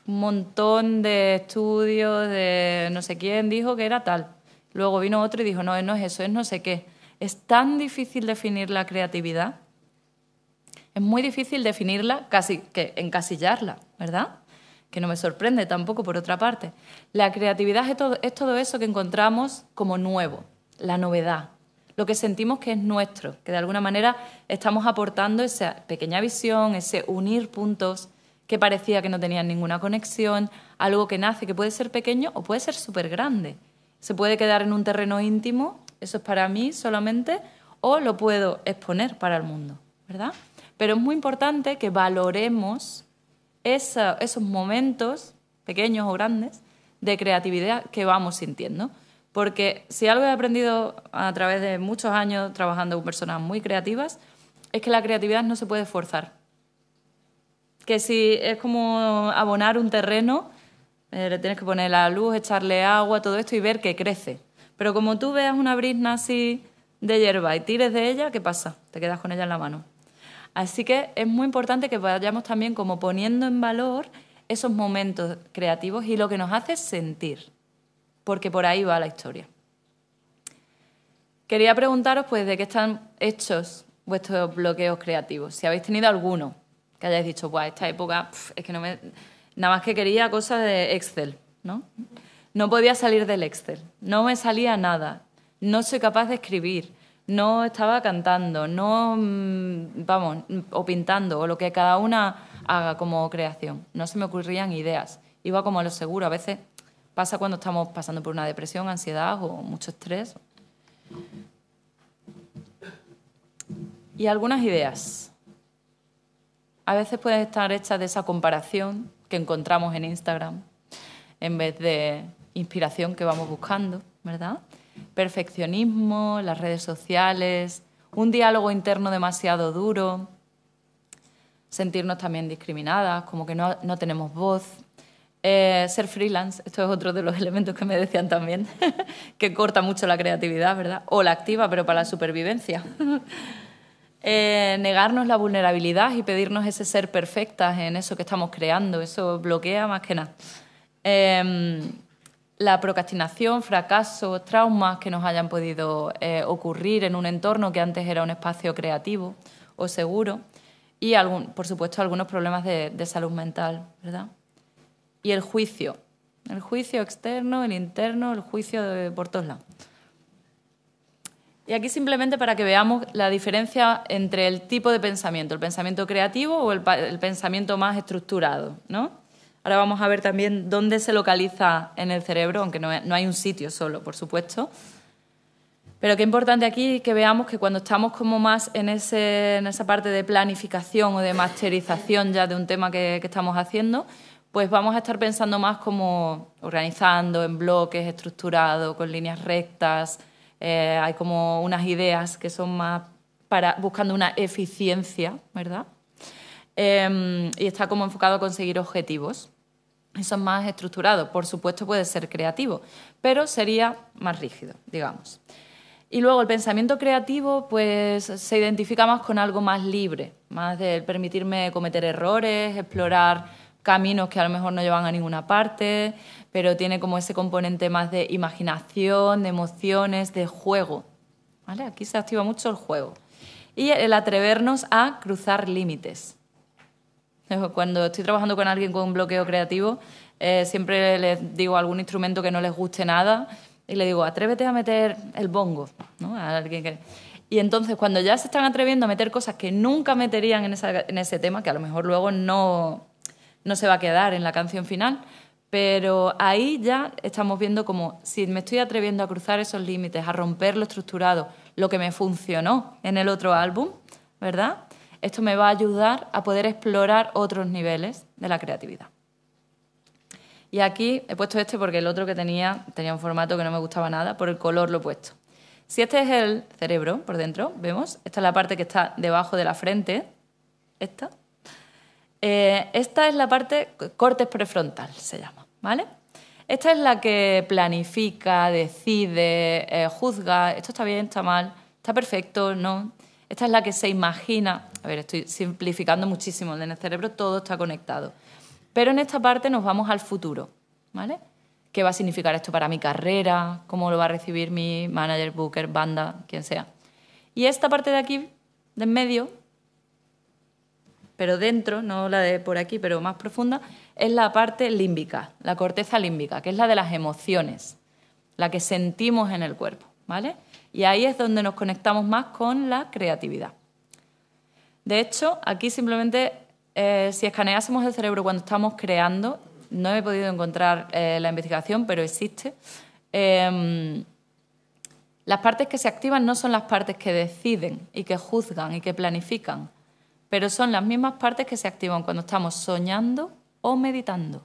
un montón de estudios de no sé quién dijo que era tal. Luego vino otro y dijo, no, no es eso, es no sé qué. Es tan difícil definir la creatividad. Es muy difícil definirla, casi que encasillarla, ¿verdad? Que no me sorprende tampoco, por otra parte. La creatividad es todo eso que encontramos como nuevo, la novedad, lo que sentimos que es nuestro, que de alguna manera estamos aportando esa pequeña visión, ese unir puntos que parecía que no tenían ninguna conexión, algo que nace, que puede ser pequeño o puede ser súper grande. Se puede quedar en un terreno íntimo, eso es para mí solamente, o lo puedo exponer para el mundo, ¿verdad? Pero es muy importante que valoremos esos momentos, pequeños o grandes, de creatividad que vamos sintiendo. Porque si algo he aprendido a través de muchos años trabajando con personas muy creativas, es que la creatividad no se puede forzar. Que si es como abonar un terreno, eh, le tienes que poner la luz, echarle agua, todo esto y ver que crece. Pero como tú veas una brisna así de hierba y tires de ella, ¿qué pasa? Te quedas con ella en la mano. Así que es muy importante que vayamos también como poniendo en valor esos momentos creativos y lo que nos hace sentir porque por ahí va la historia. Quería preguntaros, pues, de qué están hechos vuestros bloqueos creativos. Si habéis tenido alguno que hayáis dicho, pues, esta época es que no me. Nada más que quería cosas de Excel, ¿no? No podía salir del Excel, no me salía nada, no soy capaz de escribir, no estaba cantando, no, mm, vamos, o pintando, o lo que cada una haga como creación. No se me ocurrían ideas, iba como a lo seguro, a veces Pasa cuando estamos pasando por una depresión, ansiedad o mucho estrés. Y algunas ideas. A veces pueden estar hechas de esa comparación que encontramos en Instagram, en vez de inspiración que vamos buscando, ¿verdad? Perfeccionismo, las redes sociales, un diálogo interno demasiado duro, sentirnos también discriminadas, como que no, no tenemos voz, eh, ser freelance, esto es otro de los [LAUGHS] elementos que me decían también, [LAUGHS] que corta mucho la creatividad, ¿verdad? O la activa, pero para la supervivencia. [LAUGHS] Eh, negarnos la vulnerabilidad y pedirnos ese ser perfectas en eso que estamos creando, eso bloquea más que nada. Em, la procrastinación, fracasos, traumas que nos hayan podido eh, ocurrir en un entorno que antes era un espacio creativo o seguro y, algún, por supuesto, algunos problemas de salud mental, ¿verdad? y el juicio. El juicio externo, el interno, el juicio por todos lados. Y aquí simplemente para que veamos la diferencia entre el tipo de pensamiento, el pensamiento creativo o el, pensamiento más estructurado, Ahora vamos a ver también dónde se localiza en el cerebro, aunque no, hay un sitio solo, por supuesto. Pero qué importante aquí que veamos que cuando estamos como más en, ese, en esa parte de planificación o de masterización ya de un tema que estamos haciendo, pues vamos a estar pensando más como organizando en bloques, estructurado, con líneas rectas. Eh, hay como unas ideas que son más para buscando una eficiencia, ¿verdad? Em, y está como enfocado a conseguir objetivos. Eso es más estructurado. Por supuesto puede ser creativo, pero sería más rígido, digamos. Y luego el pensamiento creativo pues se identifica más con algo más libre, más de permitirme cometer errores, explorar caminos que a lo mejor no llevan a ninguna parte, pero tiene como ese componente más de imaginación, de emociones, de juego. ¿Vale? Aquí se activa mucho el juego. Y el atrevernos a cruzar límites. Cuando estoy trabajando con alguien con un bloqueo creativo, eh, siempre les digo algún instrumento que no les guste nada y le digo, atrévete a meter el bongo. ¿no? Y entonces, cuando ya se están atreviendo a meter cosas que nunca meterían en ese tema, que a lo mejor luego no, no se va a quedar en la canción final, pero ahí ya estamos viendo como si me estoy atreviendo a cruzar esos límites, a romper lo estructurado, lo que me funcionó en el otro álbum, ¿verdad? Esto me va a ayudar a poder explorar otros niveles de la creatividad. Y aquí he puesto este porque el otro que tenía tenía un formato que no me gustaba nada, por el color lo he puesto. Si este es el cerebro por dentro, vemos, esta es la parte que está debajo de la frente, esta, eh, esta es la parte cortes prefrontal, se llama, ¿vale? Esta es la que planifica, decide, eh, juzga, esto está bien, está mal, está perfecto, no. Esta es la que se imagina, a ver, estoy simplificando muchísimo, en el cerebro todo está conectado. Pero en esta parte nos vamos al futuro, ¿vale? ¿Qué va a significar esto para mi carrera? ¿Cómo lo va a recibir mi manager, booker, banda, quien sea? Y esta parte de aquí, de en medio, pero dentro, no la de por aquí, pero más profunda, es la parte límbica, la corteza límbica, que es la de las emociones, la que sentimos en el cuerpo, ¿vale? Y ahí es donde nos conectamos más con la creatividad. De hecho, aquí simplemente, eh, si escaneásemos el cerebro cuando estamos creando, no he podido encontrar eh, la investigación, pero existe. Em, las partes que se activan no son las partes que deciden y que juzgan y que planifican, pero son las mismas partes que se activan cuando estamos soñando o meditando,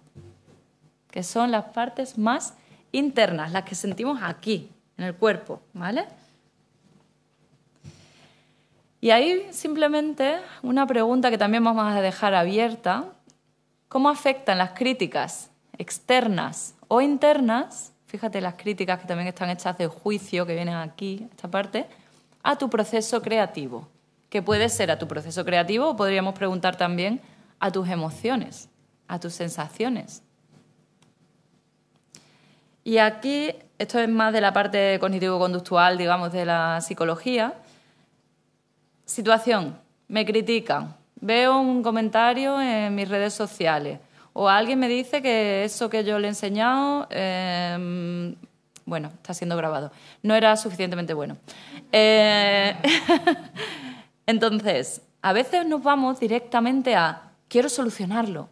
que son las partes más internas, las que sentimos aquí, en el cuerpo, ¿vale? Y ahí simplemente una pregunta que también vamos a dejar abierta, ¿cómo afectan las críticas externas o internas? Fíjate las críticas que también están hechas de juicio, que vienen aquí, esta parte, a tu proceso creativo que puede ser a tu proceso creativo o podríamos preguntar también a tus emociones, a tus sensaciones. Y aquí, esto es más de la parte cognitivo-conductual, digamos, de la psicología. Situación, me critican, veo un comentario en mis redes sociales o alguien me dice que eso que yo le he enseñado, em, bueno, está siendo grabado, no era suficientemente bueno. Eh, [LAUGHS] Entonces, a veces nos vamos directamente a, quiero solucionarlo,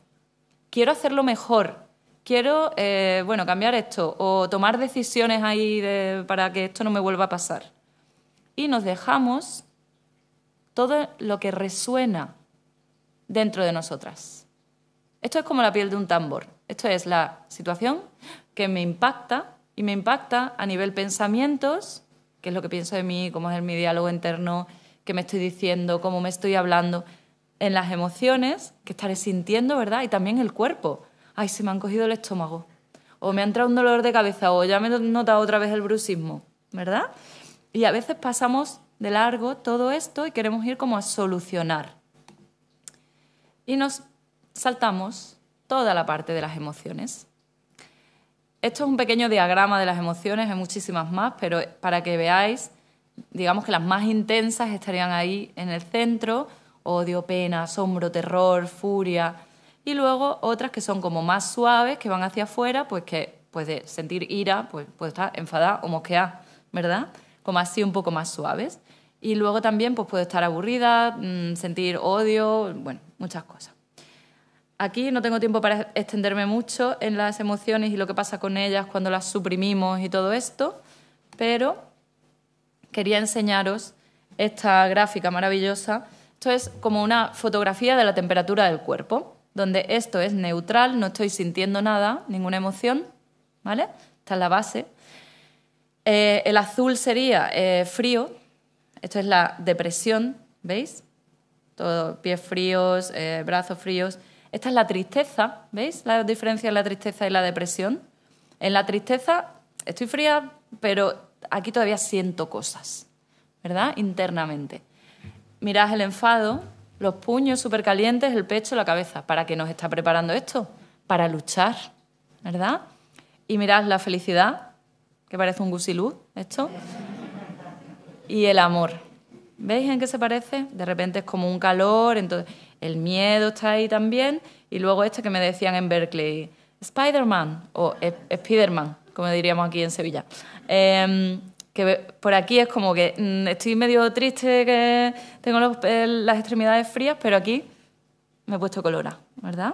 quiero hacerlo mejor, quiero, eh, bueno, cambiar esto o tomar decisiones ahí para que esto no me vuelva a pasar. Y nos dejamos todo lo que resuena dentro de nosotras. Esto es como la piel de un tambor. Esto es la situación que me impacta y me impacta a nivel pensamientos, que es lo que pienso de mí, cómo es mi diálogo interno, qué me estoy diciendo, cómo me estoy hablando, en las emociones que estaré sintiendo, ¿verdad? Y también el cuerpo. Ay, se me han cogido el estómago, o me ha entrado un dolor de cabeza, o ya me he notado otra vez el brucismo, ¿verdad? Y a veces pasamos de largo todo esto y queremos ir como a solucionar. Y nos saltamos toda la parte de las emociones. Esto es un pequeño diagrama de las emociones, hay muchísimas más, pero para que veáis digamos que las más intensas estarían ahí en el centro, odio, pena, asombro, terror, furia, y luego otras que son como más suaves, que van hacia afuera, pues que puede sentir ira, pues, puede estar enfadada o mosqueada, ¿verdad? Como así un poco más suaves. Y luego también pues puedo estar aburrida, mm, sentir odio, bueno, muchas cosas. Aquí no tengo tiempo para extenderme mucho en las emociones y lo que pasa con ellas cuando las suprimimos y todo esto, pero quería enseñaros esta gráfica maravillosa. Esto es como una fotografía de la temperatura del cuerpo, donde esto es neutral, no estoy sintiendo nada, ninguna emoción, ¿vale? Esta es la base. Eh, el azul sería eh, frío, esto es la depresión, ¿veis? Todo, pies fríos, eh, brazos fríos. Esta es la tristeza, ¿veis? La diferencia entre la tristeza y la depresión. En la tristeza estoy fría, pero aquí todavía siento cosas, ¿verdad? Internamente. Mirad el enfado, los puños súper calientes, el pecho, la cabeza. ¿Para qué nos está preparando esto? Para luchar, ¿verdad? Y mirad la felicidad, que parece un gusiluz, esto. Y el amor. ¿Veis en qué se parece? De repente es como un calor, entonces el miedo está ahí también. Y luego este que me decían en Berkeley, Spider-Man o man como diríamos aquí en Sevilla. Em, que por aquí es como que mm, estoy medio triste que tengo las extremidades frías, pero aquí me he puesto colora, ¿verdad?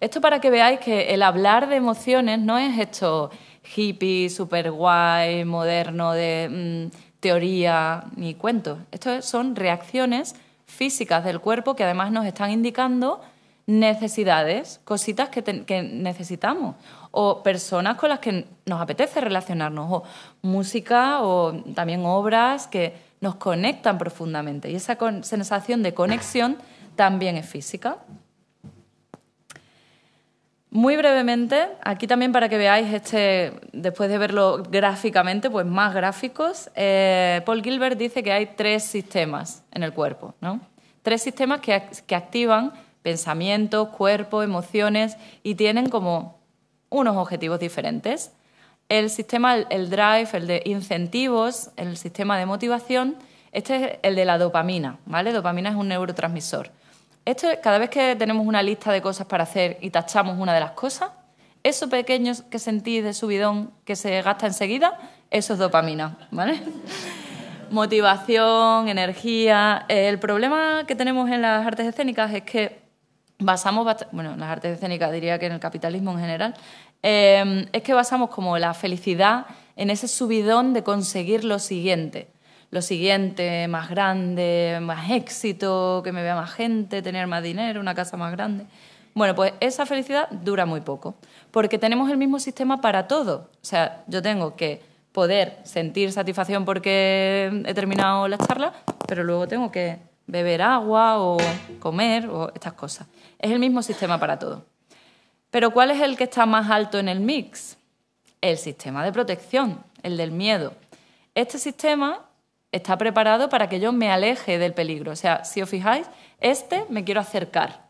Esto para que veáis que el hablar de emociones no es esto hippie, super guay, moderno, de mm, teoría ni cuentos. Esto son reacciones físicas del cuerpo que además nos están indicando necesidades, cositas que, necesitamos, o personas con las que nos apetece relacionarnos, o música, o también obras que nos conectan profundamente. Y esa sensación de conexión también es física. Muy brevemente, aquí también para que veáis, este, después de verlo gráficamente, pues más gráficos, eh, Paul Gilbert dice que hay tres sistemas en el cuerpo, ¿no? Tres sistemas que, que activan pensamientos, cuerpo, emociones y tienen como unos objetivos diferentes. El sistema, el drive, el de incentivos, el sistema de motivación, este es el de la dopamina, ¿vale? Dopamina es un neurotransmisor. Esto, cada vez que tenemos una lista de cosas para hacer y tachamos una de las cosas, eso pequeño que sentís de subidón que se gasta enseguida, eso es dopamina, ¿vale? [LAUGHS] Motivación, energía. El problema que tenemos en las artes escénicas es que basamos, bueno, en las artes escénicas diría que en el capitalismo en general, eh, es que basamos como la felicidad en ese subidón de conseguir lo siguiente. Lo siguiente, más grande, más éxito, que me vea más gente, tener más dinero, una casa más grande. Bueno, pues esa felicidad dura muy poco, porque tenemos el mismo sistema para todo. O sea, yo tengo que poder sentir satisfacción porque he terminado las charlas, pero luego tengo que beber agua o comer o estas cosas. Es el mismo sistema para todo. Pero ¿cuál es el que está más alto en el mix? El sistema de protección, el del miedo. Este sistema está preparado para que yo me aleje del peligro. O sea, si os fijáis, este me quiero acercar.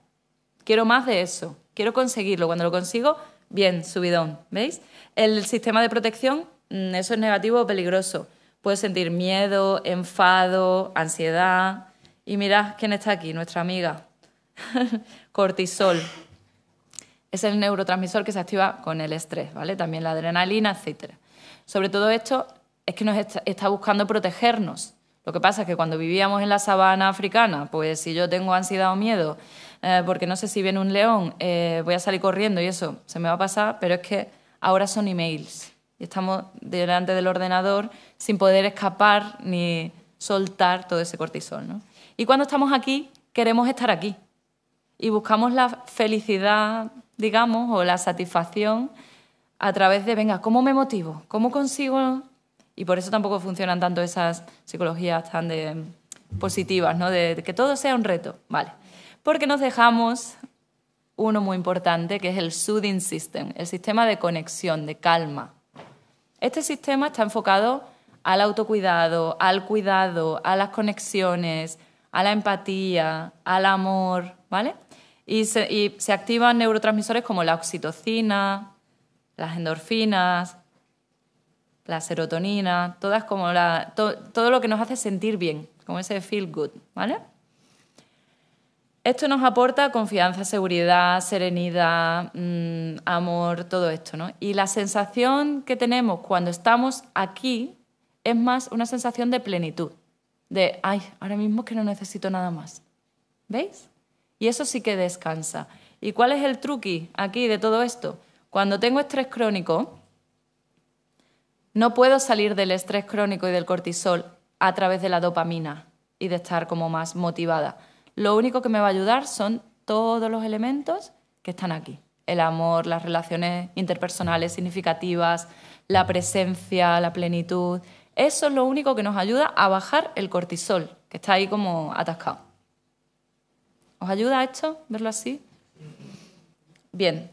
Quiero más de eso. Quiero conseguirlo. Cuando lo consigo, bien, subidón. ¿Veis? El sistema de protección, mm, eso es negativo o peligroso. Puedo sentir miedo, enfado, ansiedad, y mirad quién está aquí, nuestra amiga, [LAUGHS] cortisol. Es el neurotransmisor que se activa con el estrés, ¿vale? También la adrenalina, etc. Sobre todo esto es que nos está buscando protegernos. Lo que pasa es que cuando vivíamos en la sabana africana, pues si yo tengo ansiedad o miedo, eh, porque no sé si viene un león, eh, voy a salir corriendo y eso se me va a pasar, pero es que ahora son emails y estamos delante del ordenador sin poder escapar ni soltar todo ese cortisol, ¿no? Y cuando estamos aquí, queremos estar aquí. Y buscamos la felicidad, digamos, o la satisfacción a través de, venga, ¿cómo me motivo? ¿Cómo consigo? Y por eso tampoco funcionan tanto esas psicologías tan em, positivas, ¿no? De, que todo sea un reto, ¿vale? Porque nos dejamos uno muy importante, que es el soothing system, el sistema de conexión, de calma. Este sistema está enfocado al autocuidado, al cuidado, a las conexiones, a la empatía, al amor, ¿vale? Y se, activan neurotransmisores como la oxitocina, las endorfinas, la serotonina, todas como la, todo lo que nos hace sentir bien, como ese feel good, ¿vale? Esto nos aporta confianza, seguridad, serenidad, mm, amor, todo esto, ¿no? Y la sensación que tenemos cuando estamos aquí es más una sensación de plenitud de, ay, ahora mismo que no necesito nada más. ¿Veis? Y eso sí que descansa. ¿Y cuál es el truqui aquí de todo esto? Cuando tengo estrés crónico, no puedo salir del estrés crónico y del cortisol a través de la dopamina y de estar como más motivada. Lo único que me va a ayudar son todos los elementos que están aquí. El amor, las relaciones interpersonales significativas, la presencia, la plenitud, eso es lo único que nos ayuda a bajar el cortisol, que está ahí como atascado. ¿Os ayuda esto, verlo así? Bien.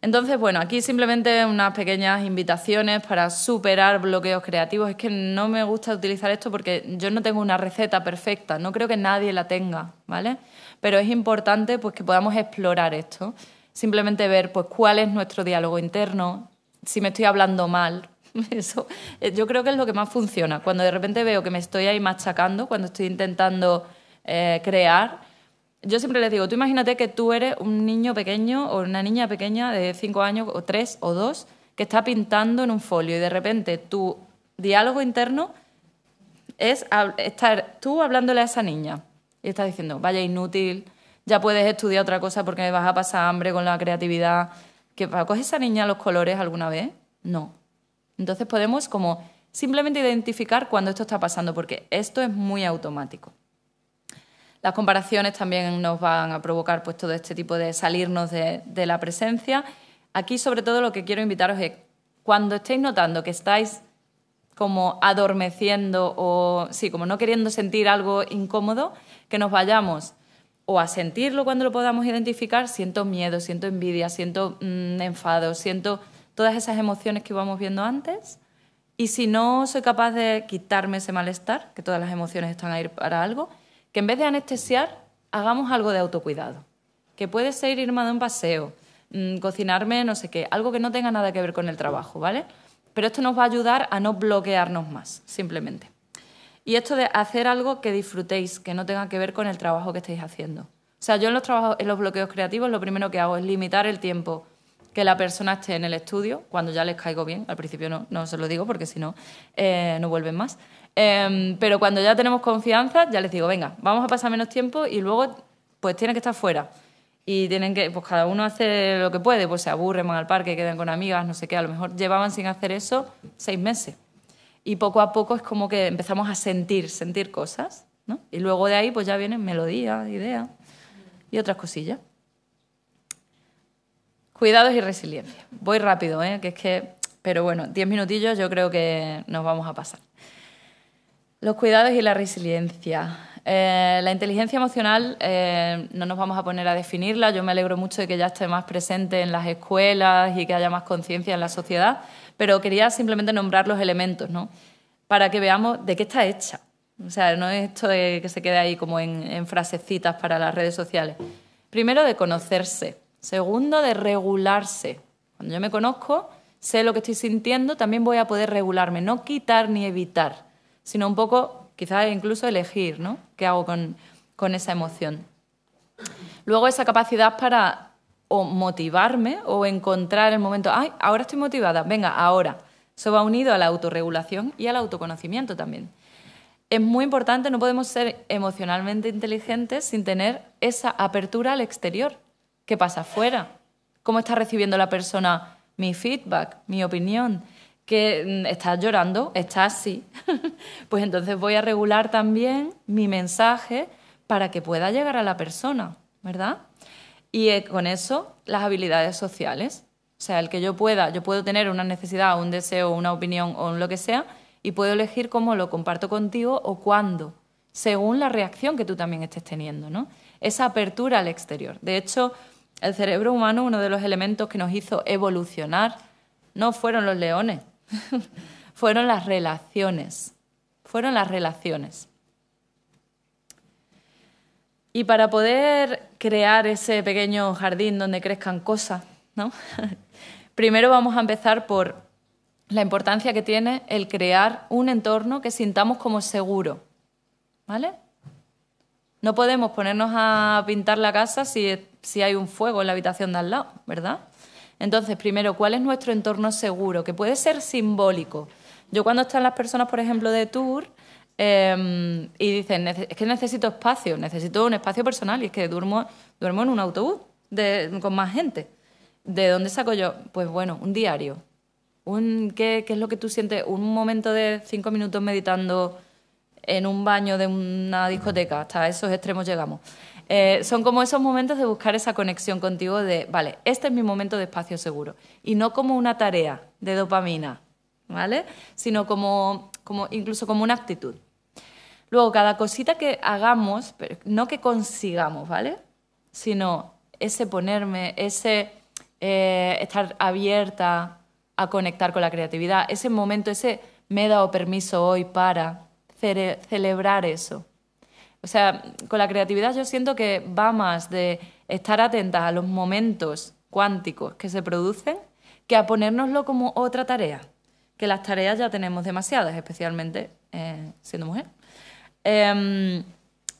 Entonces, bueno, aquí simplemente unas pequeñas invitaciones para superar bloqueos creativos. Es que no me gusta utilizar esto porque yo no tengo una receta perfecta, no creo que nadie la tenga, ¿vale? Pero es importante pues, que podamos explorar esto, simplemente ver pues, cuál es nuestro diálogo interno, si me estoy hablando mal, [LAUGHS] Eso, eh, yo creo que es lo que más funciona. Cuando de repente veo que me estoy ahí machacando, cuando estoy intentando eh, crear, yo siempre les digo, tú imagínate que tú eres un niño pequeño o una niña pequeña de 5 años o 3 o 2 que está pintando en un folio y de repente tu diálogo interno es estar tú hablándole a esa niña y estás diciendo, vaya inútil, ya puedes estudiar otra cosa porque me vas a pasar hambre con la creatividad. ¿Que, ¿Coges esa niña los colores alguna vez? No. Entonces podemos como simplemente identificar cuando esto está pasando, porque esto es muy automático. Las comparaciones también nos van a provocar pues, todo este tipo de salirnos de, la presencia. Aquí sobre todo lo que quiero invitaros es, cuando estéis notando que estáis como adormeciendo o sí, como no queriendo sentir algo incómodo, que nos vayamos o a sentirlo cuando lo podamos identificar, siento miedo, siento envidia, siento mm, enfado, siento todas esas emociones que íbamos viendo antes. Y si no soy capaz de quitarme ese malestar, que todas las emociones están ahí para algo, que en vez de anestesiar, hagamos algo de autocuidado. Que puede ser irme de un paseo, mm, cocinarme, no sé qué, algo que no tenga nada que ver con el trabajo, ¿vale? Pero esto nos va a ayudar a no bloquearnos más, simplemente. Y esto de hacer algo que disfrutéis, que no tenga que ver con el trabajo que estéis haciendo. O sea, yo en los, trabajos, en los bloqueos creativos lo primero que hago es limitar el tiempo que la persona esté en el estudio, cuando ya les caigo bien, al principio no, no se lo digo porque si no, eh, no vuelven más. Em, pero cuando ya tenemos confianza, ya les digo, venga, vamos a pasar menos tiempo y luego pues tienen que estar fuera. Y tienen que, pues cada uno hace lo que puede, pues se aburren, van al parque, quedan con amigas, no sé qué, a lo mejor llevaban sin hacer eso seis meses. Y poco a poco es como que empezamos a sentir, sentir cosas, ¿no? Y luego de ahí pues ya vienen melodías, ideas y otras cosillas. Cuidados y resiliencia. Voy rápido, ¿eh? que es que, pero bueno, diez minutillos yo creo que nos vamos a pasar. Los cuidados y la resiliencia. Eh, la inteligencia emocional eh, no nos vamos a poner a definirla. Yo me alegro mucho de que ya esté más presente en las escuelas y que haya más conciencia en la sociedad, pero quería simplemente nombrar los elementos, ¿no? Para que veamos de qué está hecha. O sea, no es esto de que se quede ahí como en frasecitas para las redes sociales. Primero, de conocerse. Segundo, de regularse. Cuando yo me conozco, sé lo que estoy sintiendo, también voy a poder regularme, no quitar ni evitar, sino un poco, quizás incluso elegir, ¿no? ¿Qué hago con, esa emoción? Luego, esa capacidad para o motivarme o encontrar el momento, ay, ahora estoy motivada, venga, ahora. Eso va unido a la autorregulación y al autoconocimiento también. Es muy importante, no podemos ser emocionalmente inteligentes sin tener esa apertura al exterior qué pasa afuera, cómo está recibiendo la persona mi feedback, mi opinión, que mm, estás llorando, estás así, [LAUGHS] pues entonces voy a regular también mi mensaje para que pueda llegar a la persona, ¿verdad? Y eh, con eso las habilidades sociales, o sea, el que yo pueda, yo puedo tener una necesidad, un deseo, una opinión o lo que sea, y puedo elegir cómo lo comparto contigo o cuándo, según la reacción que tú también estés teniendo, ¿no? esa apertura al exterior. De hecho, el cerebro humano, uno de los elementos que nos hizo evolucionar, no fueron los leones, [LAUGHS] fueron las relaciones, fueron las relaciones. Y para poder crear ese pequeño jardín donde crezcan cosas, ¿no? [LAUGHS] primero vamos a empezar por la importancia que tiene el crear un entorno que sintamos como seguro, ¿vale? No podemos ponernos a pintar la casa si, hay un fuego en la habitación de al lado, ¿verdad? Entonces, primero, ¿cuál es nuestro entorno seguro? Que puede ser simbólico. Yo cuando están las personas, por ejemplo, de tour, em, y dicen, es que necesito espacio, necesito un espacio personal y es que duermo, duermo en un autobús con más gente. ¿De dónde saco yo? Pues bueno, un diario. ¿Qué es lo que tú sientes? Un momento de cinco minutos meditando en un baño de una discoteca, hasta esos extremos llegamos. Eh, son como esos momentos de buscar esa conexión contigo de, vale, este es mi momento de espacio seguro. Y no como una tarea de dopamina, ¿vale? Sino como, incluso como una actitud. Luego, cada cosita que hagamos, no que consigamos, ¿vale? Sino ese ponerme, ese eh, estar abierta a conectar con la creatividad, ese momento, ese me he dado permiso hoy para, celebrar eso. O sea, con la creatividad yo siento que va más de estar atentas a los momentos cuánticos que se producen que a ponérnoslo como otra tarea, que las tareas ya tenemos demasiadas, especialmente eh, siendo mujer. Em,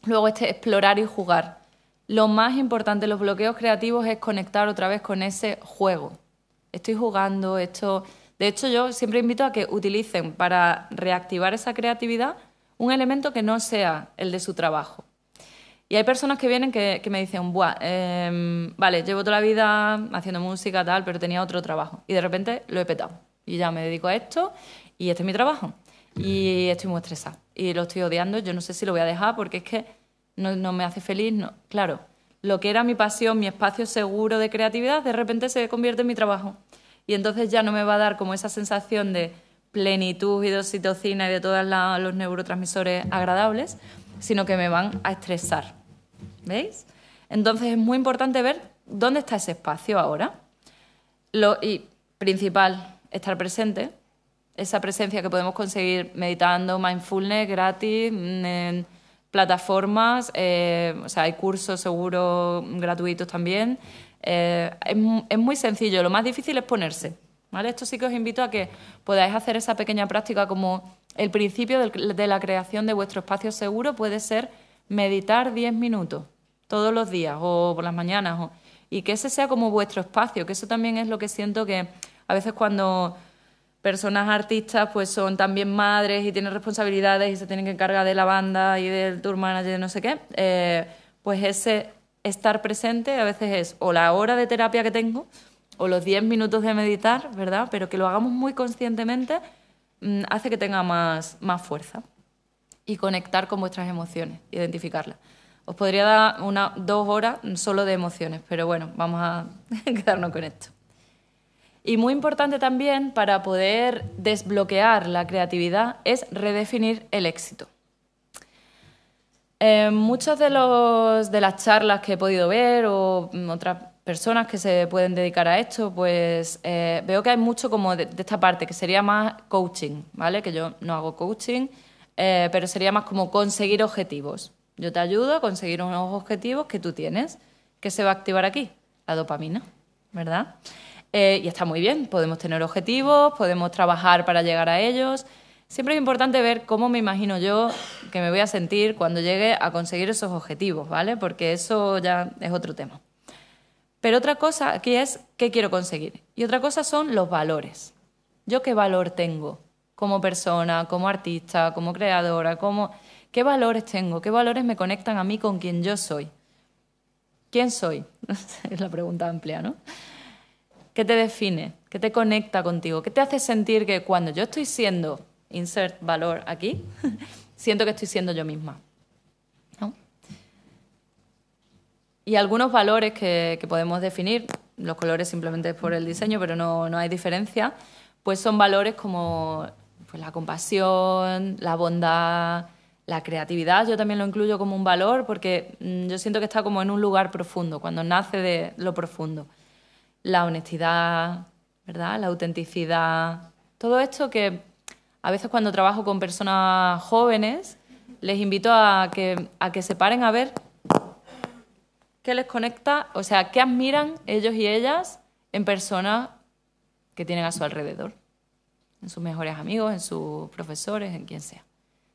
luego este explorar y jugar. Lo más importante de los bloqueos creativos es conectar otra vez con ese juego. Estoy jugando, esto... De hecho, yo siempre invito a que utilicen para reactivar esa creatividad un elemento que no sea el de su trabajo. Y hay personas que vienen que, me dicen, Buah, em, vale, llevo toda la vida haciendo música, tal, pero tenía otro trabajo. Y de repente lo he petado. Y ya me dedico a esto y este es mi trabajo. Y estoy muy estresada. Y lo estoy odiando. Yo no sé si lo voy a dejar porque es que no, no me hace feliz. No. Claro, lo que era mi pasión, mi espacio seguro de creatividad, de repente se convierte en mi trabajo. Y entonces ya no me va a dar como esa sensación de plenitud y de oxitocina y de todos los neurotransmisores agradables, sino que me van a estresar. ¿Veis? Entonces es muy importante ver dónde está ese espacio ahora. Lo, y principal, estar presente. Esa presencia que podemos conseguir meditando, mindfulness gratis, mm, en plataformas, eh, o sea, hay cursos seguros gratuitos también. Eh, es muy sencillo, lo más difícil es ponerse. Esto sí que os invito a que podáis hacer esa pequeña práctica como el principio de la creación de vuestro espacio seguro puede ser meditar 10 minutos todos los días o por las mañanas y que ese sea como vuestro espacio, que eso también es lo que siento que a veces cuando personas artistas pues son también madres y tienen responsabilidades y se tienen que encargar de la banda y del tour manager y no sé qué, eh, pues ese estar presente a veces es o la hora de terapia que tengo, o los 10 minutos de meditar, ¿verdad? Pero que lo hagamos muy conscientemente mm, hace que tenga más, más fuerza y conectar con vuestras emociones, identificarlas. Os podría dar una, dos horas solo de emociones, pero bueno, vamos a [LAUGHS] quedarnos con esto. Y muy importante también para poder desbloquear la creatividad es redefinir el éxito. Eh, muchas de, de las charlas que he podido ver o mm, otras personas que se pueden dedicar a esto, pues eh, veo que hay mucho como de, esta parte, que sería más coaching, ¿vale? Que yo no hago coaching, eh, pero sería más como conseguir objetivos. Yo te ayudo a conseguir unos objetivos que tú tienes, que se va a activar aquí, la dopamina, ¿verdad? Eh, y está muy bien, podemos tener objetivos, podemos trabajar para llegar a ellos. Siempre es importante ver cómo me imagino yo que me voy a sentir cuando llegue a conseguir esos objetivos, ¿vale? Porque eso ya es otro tema. Pero otra cosa aquí es qué quiero conseguir. Y otra cosa son los valores. ¿Yo qué valor tengo como persona, como artista, como creadora, qué valores tengo, qué valores me conectan a mí con quien yo soy? ¿Quién soy? [LAUGHS] es la pregunta amplia, ¿no? ¿Qué te define? ¿Qué te conecta contigo? ¿Qué te hace sentir que cuando yo estoy siendo, insert valor aquí, [LAUGHS] siento que estoy siendo yo misma? y algunos valores que, podemos definir, los colores simplemente por el diseño, pero no, hay diferencia, pues son valores como pues, la compasión, la bondad, la creatividad, yo también lo incluyo como un valor porque mm, yo siento que está como en un lugar profundo, cuando nace de lo profundo. La honestidad, ¿verdad? La autenticidad, todo esto que a veces cuando trabajo con personas jóvenes les invito a que se paren a ver ¿Qué les conecta? O sea, ¿qué admiran ellos y ellas en personas que tienen a su alrededor? En sus mejores amigos, en sus profesores, en quien sea.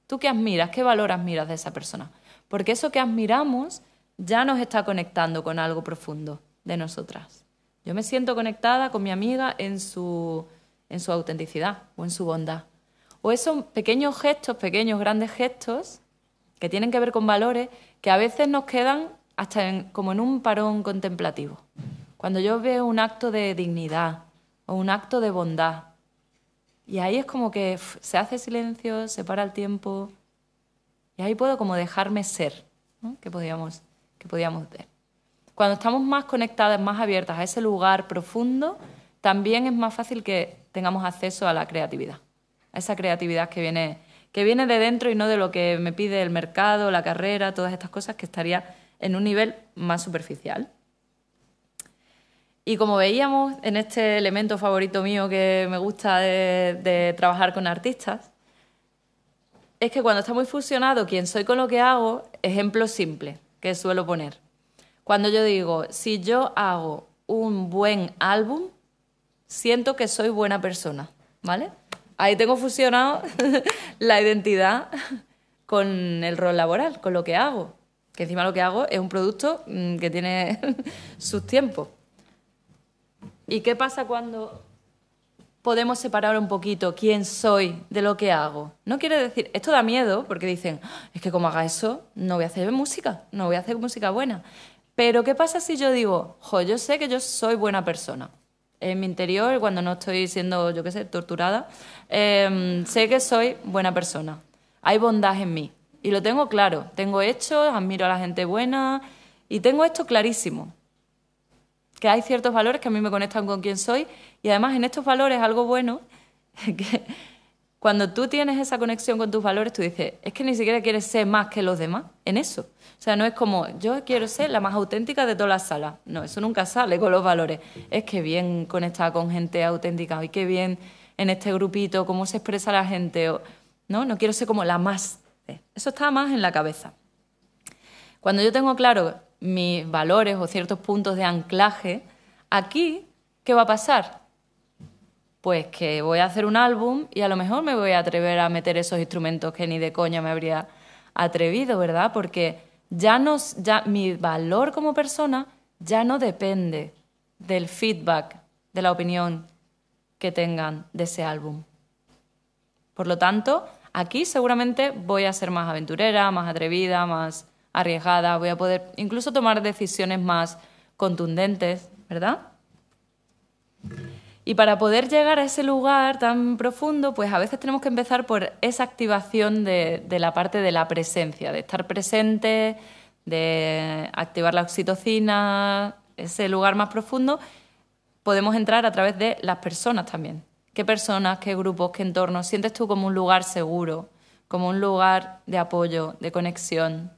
¿Tú qué admiras? ¿Qué valor admiras de esa persona? Porque eso que admiramos ya nos está conectando con algo profundo de nosotras. Yo me siento conectada con mi amiga en su, en su autenticidad o en su bondad. O esos pequeños gestos, pequeños, grandes gestos, que tienen que ver con valores, que a veces nos quedan hasta como en un parón contemplativo. Cuando yo veo un acto de dignidad o un acto de bondad, y ahí es como que se hace silencio, se para el tiempo, y ahí puedo como dejarme ser, que, podíamos, que podíamos ver. Cuando estamos más conectadas, más abiertas a ese lugar profundo, también es más fácil que tengamos acceso a la creatividad, a esa creatividad que viene, que viene de dentro y no de lo que me pide el mercado, la carrera, todas estas cosas que estaría en un nivel más superficial. Y como veíamos en este elemento favorito mío que me gusta de, trabajar con artistas, es que cuando está muy fusionado quién soy con lo que hago, ejemplo simple que suelo poner. Cuando yo digo, si yo hago un buen álbum, siento que soy buena persona, ¿vale? Ahí tengo fusionado [LAUGHS] la identidad con el rol laboral, con lo que hago. Que encima lo que hago es un producto mm, que tiene [LAUGHS] sus tiempos. ¿Y qué pasa cuando podemos separar un poquito quién soy de lo que hago? No quiere decir, esto da miedo porque dicen, ah, es que como haga eso, no voy a hacer música, no voy a hacer música buena. Pero ¿qué pasa si yo digo, jo, yo sé que yo soy buena persona? En mi interior, cuando no estoy siendo, yo qué sé, torturada, em, sé que soy buena persona. Hay bondad en mí. Y lo tengo claro, tengo hecho, admiro a la gente buena y tengo esto clarísimo, que hay ciertos valores que a mí me conectan con quien soy y además en estos valores algo bueno, [LAUGHS] que cuando tú tienes esa conexión con tus valores, tú dices, es que ni siquiera quieres ser más que los demás en eso. O sea, no es como, yo quiero ser la más auténtica de todas las salas. No, eso nunca sale con los valores. Es que bien conectada con gente auténtica, y qué bien en este grupito, cómo se expresa la gente. no, no quiero ser como la más eso está más en la cabeza. Cuando yo tengo claro mis valores o ciertos puntos de anclaje, aquí, ¿qué va a pasar? Pues que voy a hacer un álbum y a lo mejor me voy a atrever a meter esos instrumentos que ni de coña me habría atrevido, ¿verdad? Porque ya no, ya, mi valor como persona ya no depende del feedback, de la opinión que tengan de ese álbum. Por lo tanto, Aquí seguramente voy a ser más aventurera, más atrevida, más arriesgada, voy a poder incluso tomar decisiones más contundentes, ¿verdad? Y para poder llegar a ese lugar tan profundo, pues a veces tenemos que empezar por esa activación de, la parte de la presencia, de estar presente, de activar la oxitocina, ese lugar más profundo. Podemos entrar a través de las personas también qué personas, qué grupos, qué entornos sientes tú como un lugar seguro, como un lugar de apoyo, de conexión.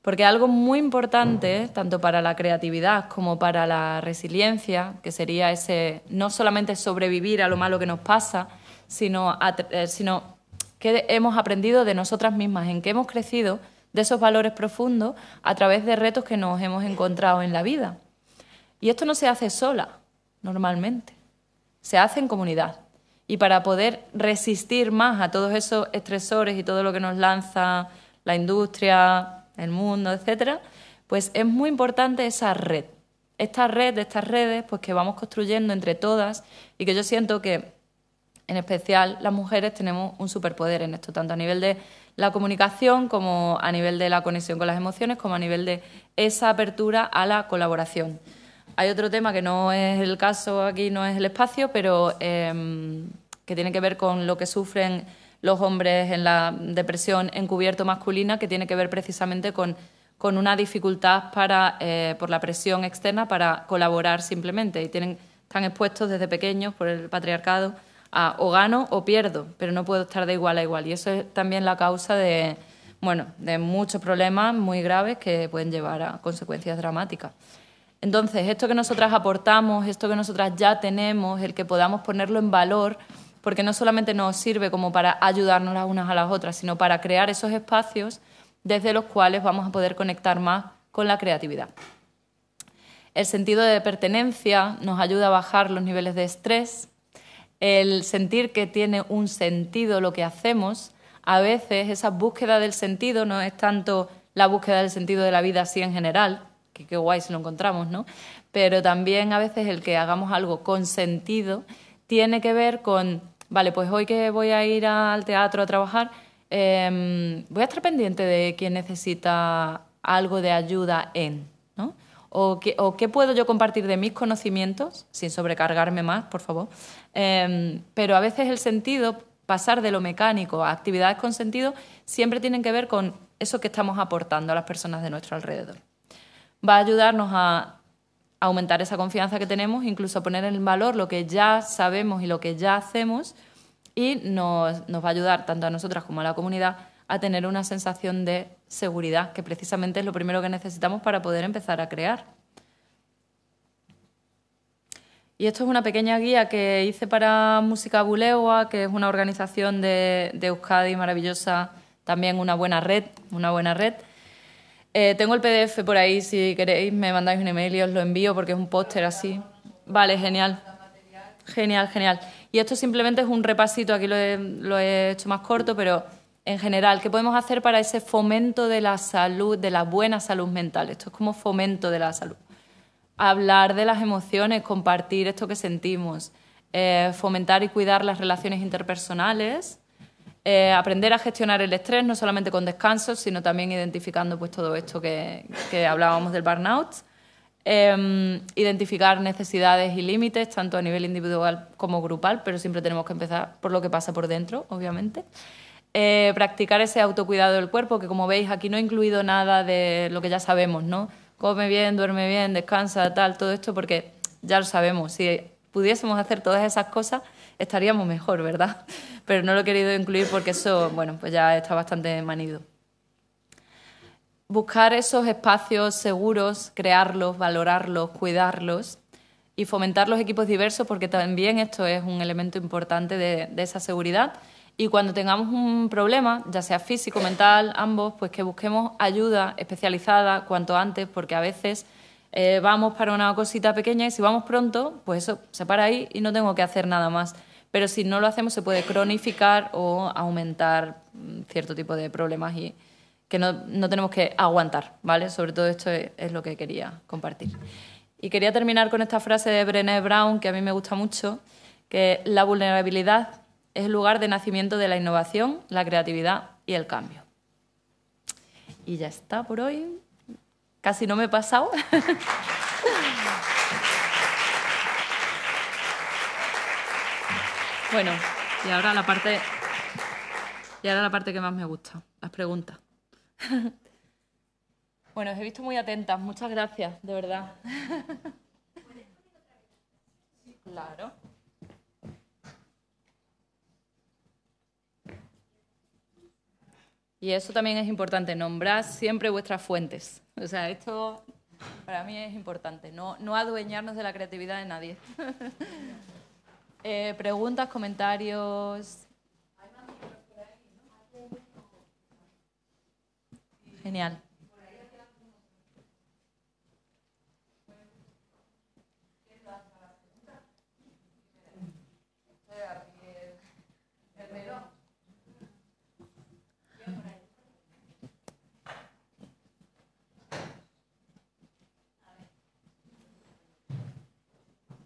Porque algo muy importante, tanto para la creatividad como para la resiliencia, que sería ese no solamente sobrevivir a lo malo que nos pasa, sino, eh, sino qué hemos aprendido de nosotras mismas, en qué hemos crecido de esos valores profundos a través de retos que nos hemos encontrado en la vida. Y esto no se hace sola, normalmente, se hace en comunidad. Y para poder resistir más a todos esos estresores y todo lo que nos lanza la industria, el mundo, etcétera, pues es muy importante esa red. Esta red, de estas redes, pues que vamos construyendo entre todas y que yo siento que en especial las mujeres tenemos un superpoder en esto, tanto a nivel de la comunicación como a nivel de la conexión con las emociones, como a nivel de esa apertura a la colaboración. Hay otro tema que no es el caso aquí, no es el espacio, pero em, que tiene que ver con lo que sufren los hombres en la depresión encubierto masculina, que tiene que ver precisamente con, con una dificultad para, eh, por la presión externa para colaborar simplemente. Y tienen, están expuestos desde pequeños por el patriarcado a o gano o pierdo, pero no puedo estar de igual a igual. Y eso es también la causa de, bueno, de muchos problemas muy graves que pueden llevar a consecuencias dramáticas. Entonces, esto que nosotras aportamos, esto que nosotras ya tenemos, el que podamos ponerlo en valor, porque no solamente nos sirve como para ayudarnos las unas a las otras, sino para crear esos espacios desde los cuales vamos a poder conectar más con la creatividad. El sentido de pertenencia nos ayuda a bajar los niveles de estrés. El sentir que tiene un sentido lo que hacemos. A veces esa búsqueda del sentido no es tanto la búsqueda del sentido de la vida así en general, que qué guay si lo encontramos, ¿no? Pero también a veces el que hagamos algo con sentido tiene que ver con, vale, pues hoy que voy a ir al teatro a trabajar, em, voy a estar pendiente de quien necesita algo de ayuda en, ¿no? O qué, puedo yo compartir de mis conocimientos, sin sobrecargarme más, por favor. Em, pero a veces el sentido, pasar de lo mecánico a actividades con sentido, siempre tienen que ver con eso que estamos aportando a las personas de nuestro alrededor va a ayudarnos a aumentar esa confianza que tenemos, incluso a poner en valor lo que ya sabemos y lo que ya hacemos y nos, va a ayudar tanto a nosotras como a la comunidad a tener una sensación de seguridad, que precisamente es lo primero que necesitamos para poder empezar a crear. Y esto es una pequeña guía que hice para Música Bulegua, que es una organización de, de Euskadi maravillosa, también una buena red, una buena red. Eh, tengo el PDF por ahí, si queréis me mandáis un email y os lo envío porque es un póster así. Vale, genial. Genial, genial. Y esto simplemente es un repasito, aquí lo he, hecho más corto, pero en general, ¿qué podemos hacer para ese fomento de la salud, de la buena salud mental? Esto es como fomento de la salud. Hablar de las emociones, compartir esto que sentimos, eh, fomentar y cuidar las relaciones interpersonales, eh, aprender a gestionar el estrés, no solamente con descansos, sino también identificando pues, todo esto que, hablábamos del burnout. Em, identificar necesidades y límites, tanto a nivel individual como grupal, pero siempre tenemos que empezar por lo que pasa por dentro, obviamente. Eh, practicar ese autocuidado del cuerpo, que como veis aquí no he incluido nada de lo que ya sabemos, ¿no? Come bien, duerme bien, descansa, tal, todo esto, porque ya lo sabemos. Si pudiésemos hacer todas esas cosas, estaríamos mejor, ¿verdad? Pero no lo he querido incluir porque eso, bueno, pues ya está bastante manido. Buscar esos espacios seguros, crearlos, valorarlos, cuidarlos y fomentar los equipos diversos porque también esto es un elemento importante de, de esa seguridad. Y cuando tengamos un problema, ya sea físico, mental, ambos, pues que busquemos ayuda especializada cuanto antes, porque a veces eh, vamos para una cosita pequeña y si vamos pronto, pues eso, se para ahí y no tengo que hacer nada más. Pero si no lo hacemos se puede cronificar o aumentar mm, cierto tipo de problemas y que no, tenemos que aguantar, ¿vale? Sobre todo esto es, es lo que quería compartir. Y quería terminar con esta frase de Brené Brown, que a mí me gusta mucho, que la vulnerabilidad es el lugar de nacimiento de la innovación, la creatividad y el cambio. Y ya está por hoy. Casi no me he pasado. bueno, y ahora la parte y ahora la parte que más me gusta, las preguntas. bueno, os he visto muy atentas, muchas gracias, de verdad. claro. Y eso también es importante, nombrar siempre vuestras fuentes. O sea, esto para mí es importante, no, adueñarnos de la creatividad de nadie. [LAUGHS] Eh, preguntas, comentarios. Genial.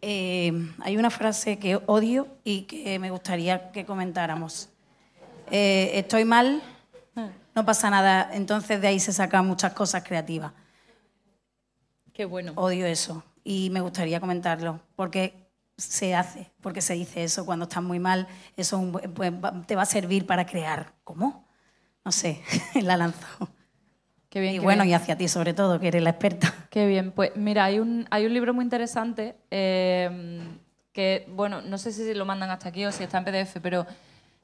Eh, hay una frase que odio y que me gustaría que comentáramos. Eh, estoy mal, no pasa nada. Entonces de ahí se sacan muchas cosas creativas. Qué bueno. Odio eso y me gustaría comentarlo porque se hace, porque se dice eso cuando estás muy mal, eso pues, te va a servir para crear. ¿Cómo? No sé, [LAUGHS] la lanzó y bueno, y hacia ti sobre todo, que eres la experta. [LAUGHS] Qué bien, pues mira, hay un, hay un libro muy interesante em, que, bueno, no sé si lo mandan hasta aquí o si está en PDF, pero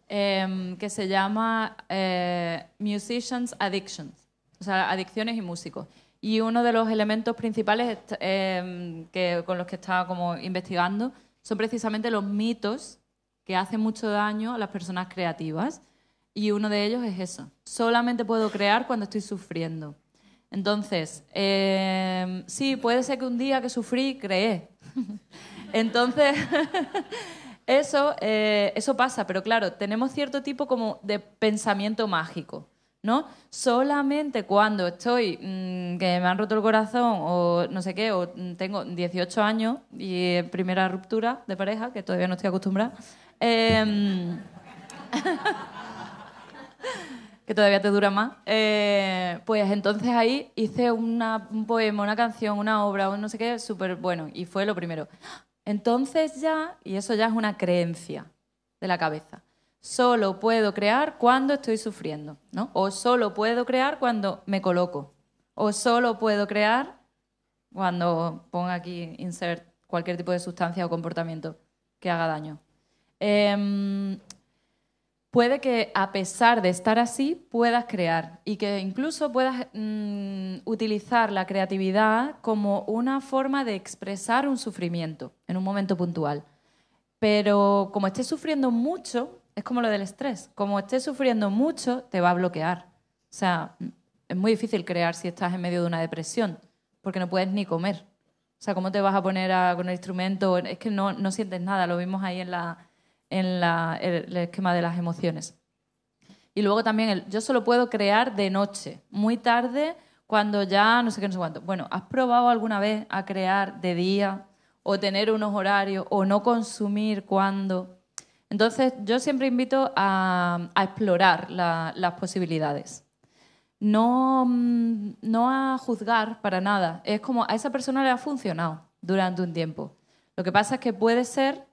em, que se llama eh, Musicians Addictions, o sea, adicciones y músicos. Y uno de los elementos principales em, que, con los que estaba como investigando son precisamente los mitos que hacen mucho daño a las personas creativas. Y uno de ellos es eso. Solamente puedo crear cuando estoy sufriendo. Entonces, em, sí, puede ser que un día que sufrí, creé. [LAUGHS] Entonces, [LAUGHS] eso, eh, eso pasa, pero claro, tenemos cierto tipo como de pensamiento mágico. ¿no? Solamente cuando estoy, mm, que me han roto el corazón o no sé qué, o mm, tengo 18 años y eh, primera ruptura de pareja, que todavía no estoy acostumbrada, em, [LAUGHS] [LAUGHS] que todavía te dura más. Eh, pues entonces ahí hice un poema, una canción, una obra, un no sé qué, súper bueno. Y fue lo primero. Entonces ya, y eso ya es una creencia de la cabeza. Solo puedo crear cuando estoy sufriendo, ¿no? O solo puedo crear cuando me coloco. O solo puedo crear cuando ponga aquí insert cualquier tipo de sustancia o comportamiento que haga daño. Em, puede que a pesar de estar así puedas crear y que incluso puedas mm, utilizar la creatividad como una forma de expresar un sufrimiento en un momento puntual. Pero como estés sufriendo mucho, es como lo del estrés, como estés sufriendo mucho te va a bloquear. O sea, es muy difícil crear si estás en medio de una depresión, porque no puedes ni comer. O sea, ¿cómo te vas a poner con el instrumento? Es que no, no sientes nada, lo vimos ahí en la, en el, esquema de las emociones. Y luego también yo solo puedo crear de noche, muy tarde, cuando ya no sé qué, no sé cuánto. Bueno, ¿has probado alguna vez a crear de día o tener unos horarios o no consumir cuando? Entonces, yo siempre invito a, explorar las posibilidades. No, mm, no a juzgar para nada. Es como a esa persona le ha funcionado durante un tiempo. Lo que pasa es que puede ser